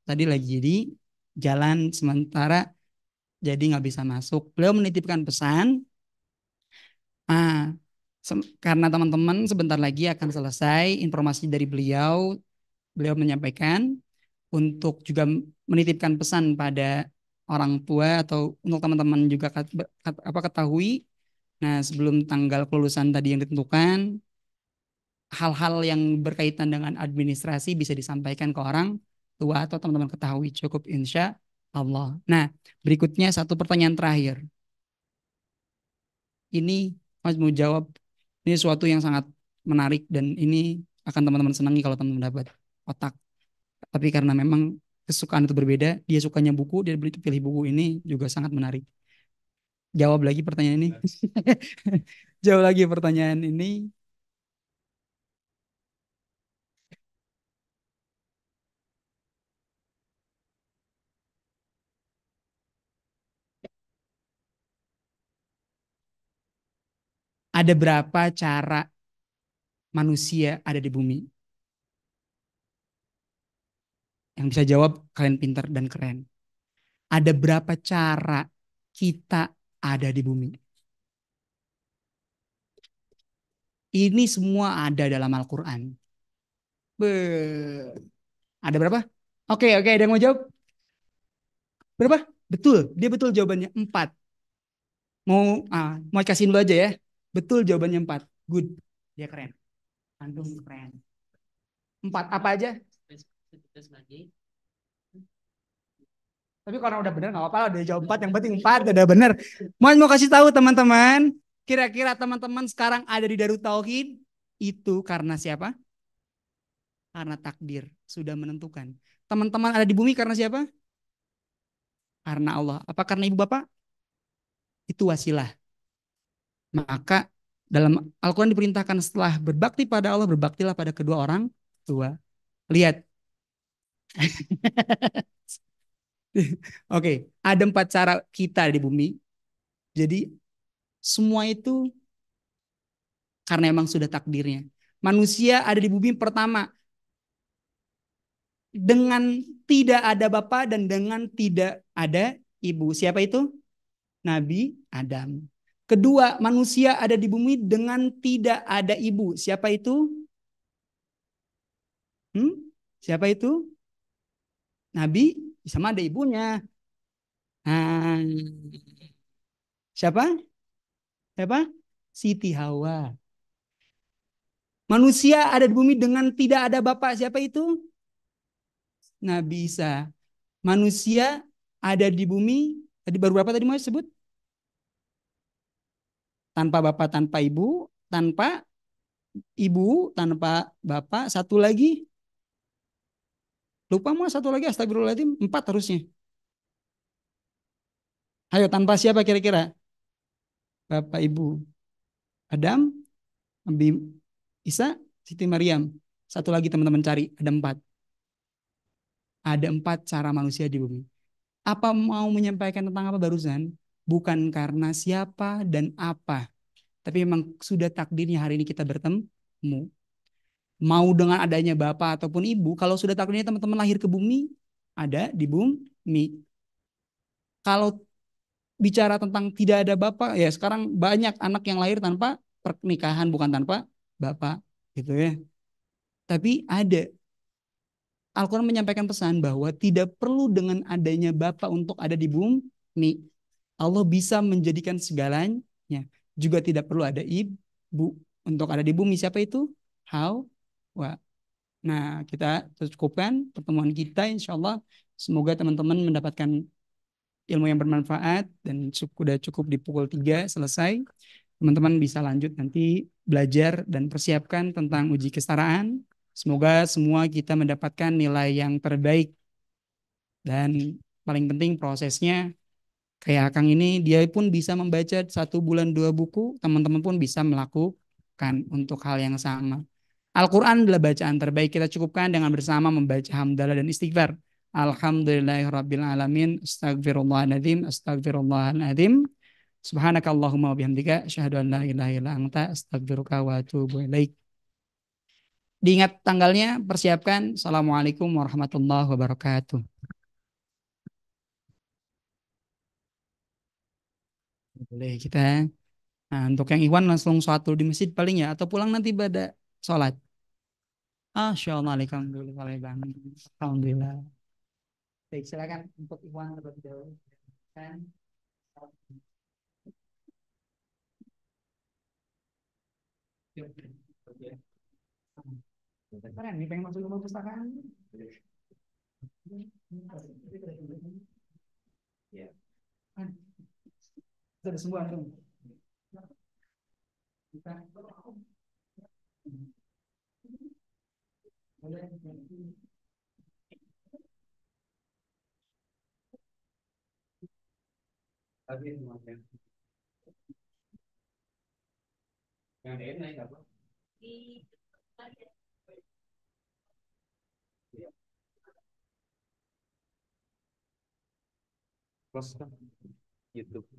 tadi lagi di jalan sementara jadi nggak bisa masuk. Beliau menitipkan pesan. Ah, karena teman-teman sebentar lagi akan selesai informasi dari beliau. Beliau menyampaikan untuk juga menitipkan pesan pada orang tua atau untuk teman-teman juga apa ketahui. Nah, sebelum tanggal kelulusan tadi yang ditentukan, hal-hal yang berkaitan dengan administrasi bisa disampaikan ke orang tua atau teman-teman ketahui cukup insya Allah. Nah, berikutnya satu pertanyaan terakhir. Ini Mas mau jawab ini sesuatu yang sangat menarik dan ini akan teman-teman senangi kalau teman-teman dapat otak. Tapi karena memang kesukaan itu berbeda, dia sukanya buku, dia beli pilih buku ini juga sangat menarik. Jawab lagi pertanyaan ini. Jawab lagi pertanyaan ini. ada berapa cara manusia ada di bumi? Yang bisa jawab kalian pinter dan keren. Ada berapa cara kita ada di bumi? Ini semua ada dalam Al-Quran. Be... Ada berapa? Oke, oke, ada yang mau jawab? Berapa? Betul, dia betul jawabannya. Empat. Mau ah, mau kasihin lu aja ya. Betul jawabannya empat. Good. Dia keren. Antum keren. Empat apa aja? Tapi kalau udah bener gak apa-apa udah jawab empat. Yang penting empat udah bener. Mau mau kasih tahu teman-teman, kira-kira teman-teman sekarang ada di Darut Tauhid itu karena siapa? Karena takdir sudah menentukan. Teman-teman ada di bumi karena siapa? Karena Allah. Apa karena ibu bapak? Itu wasilah. Maka dalam Al-Quran diperintahkan setelah berbakti pada Allah, berbaktilah pada kedua orang tua. Lihat. Oke, okay. ada empat cara kita di bumi. Jadi semua itu karena emang sudah takdirnya. Manusia ada di bumi pertama dengan tidak ada bapak dan dengan tidak ada ibu. Siapa itu? Nabi Adam. Kedua, manusia ada di bumi dengan tidak ada ibu. Siapa itu? Hmm? Siapa itu? Nabi sama ada ibunya. Hmm. siapa? Siapa? Siti Hawa. Manusia ada di bumi dengan tidak ada bapak. Siapa itu? Nabi Isa. Manusia ada di bumi. Tadi baru berapa tadi mau sebut? tanpa bapak tanpa ibu, tanpa ibu, tanpa bapak, satu lagi lupa mau satu lagi astagfirullahaladzim, empat harusnya. Ayo tanpa siapa kira-kira? Bapak Ibu. Adam, Nabi Isa, Siti Maryam. Satu lagi teman-teman cari, ada empat. Ada empat cara manusia di bumi. Apa mau menyampaikan tentang apa barusan? bukan karena siapa dan apa, tapi memang sudah takdirnya hari ini kita bertemu. Mau dengan adanya bapak ataupun ibu, kalau sudah takdirnya teman-teman lahir ke bumi, ada di bumi. Kalau bicara tentang tidak ada bapak, ya sekarang banyak anak yang lahir tanpa pernikahan, bukan tanpa bapak, gitu ya. Tapi ada Al-Quran menyampaikan pesan bahwa tidak perlu dengan adanya Bapak untuk ada di bumi. Allah bisa menjadikan segalanya. Juga tidak perlu ada ibu untuk ada di bumi. Siapa itu? how wah Nah, kita cukupkan pertemuan kita insya Allah. Semoga teman-teman mendapatkan ilmu yang bermanfaat dan sudah cukup di pukul 3 selesai. Teman-teman bisa lanjut nanti belajar dan persiapkan tentang uji kesetaraan. Semoga semua kita mendapatkan nilai yang terbaik. Dan paling penting prosesnya Kayak Akang ini, dia pun bisa membaca satu bulan dua buku, teman-teman pun bisa melakukan untuk hal yang sama. Al-Quran adalah bacaan terbaik. Kita cukupkan dengan bersama membaca hamdalah dan istighfar. Alhamdulillahirrabbilalamin. Astagfirullahaladzim. Astagfirullahaladzim. Subhanakallahumma wabihamdika. Syahadu an la ilaha illa anta. Astagfiruka wa atubu ilaik. Diingat tanggalnya, persiapkan. Assalamualaikum warahmatullahi wabarakatuh. Boleh kita. Nah, untuk yang Iwan langsung sholat dulu di masjid paling ya atau pulang nanti pada sholat. Assalamualaikum dulu kalau bang. Alhamdulillah. Baik silakan untuk Iwan terlebih dahulu. Kan. Keren ini pengen masuk rumah pustakaan. Ya. Yeah sudah semua antum Yang điểm iya. kan? YouTube.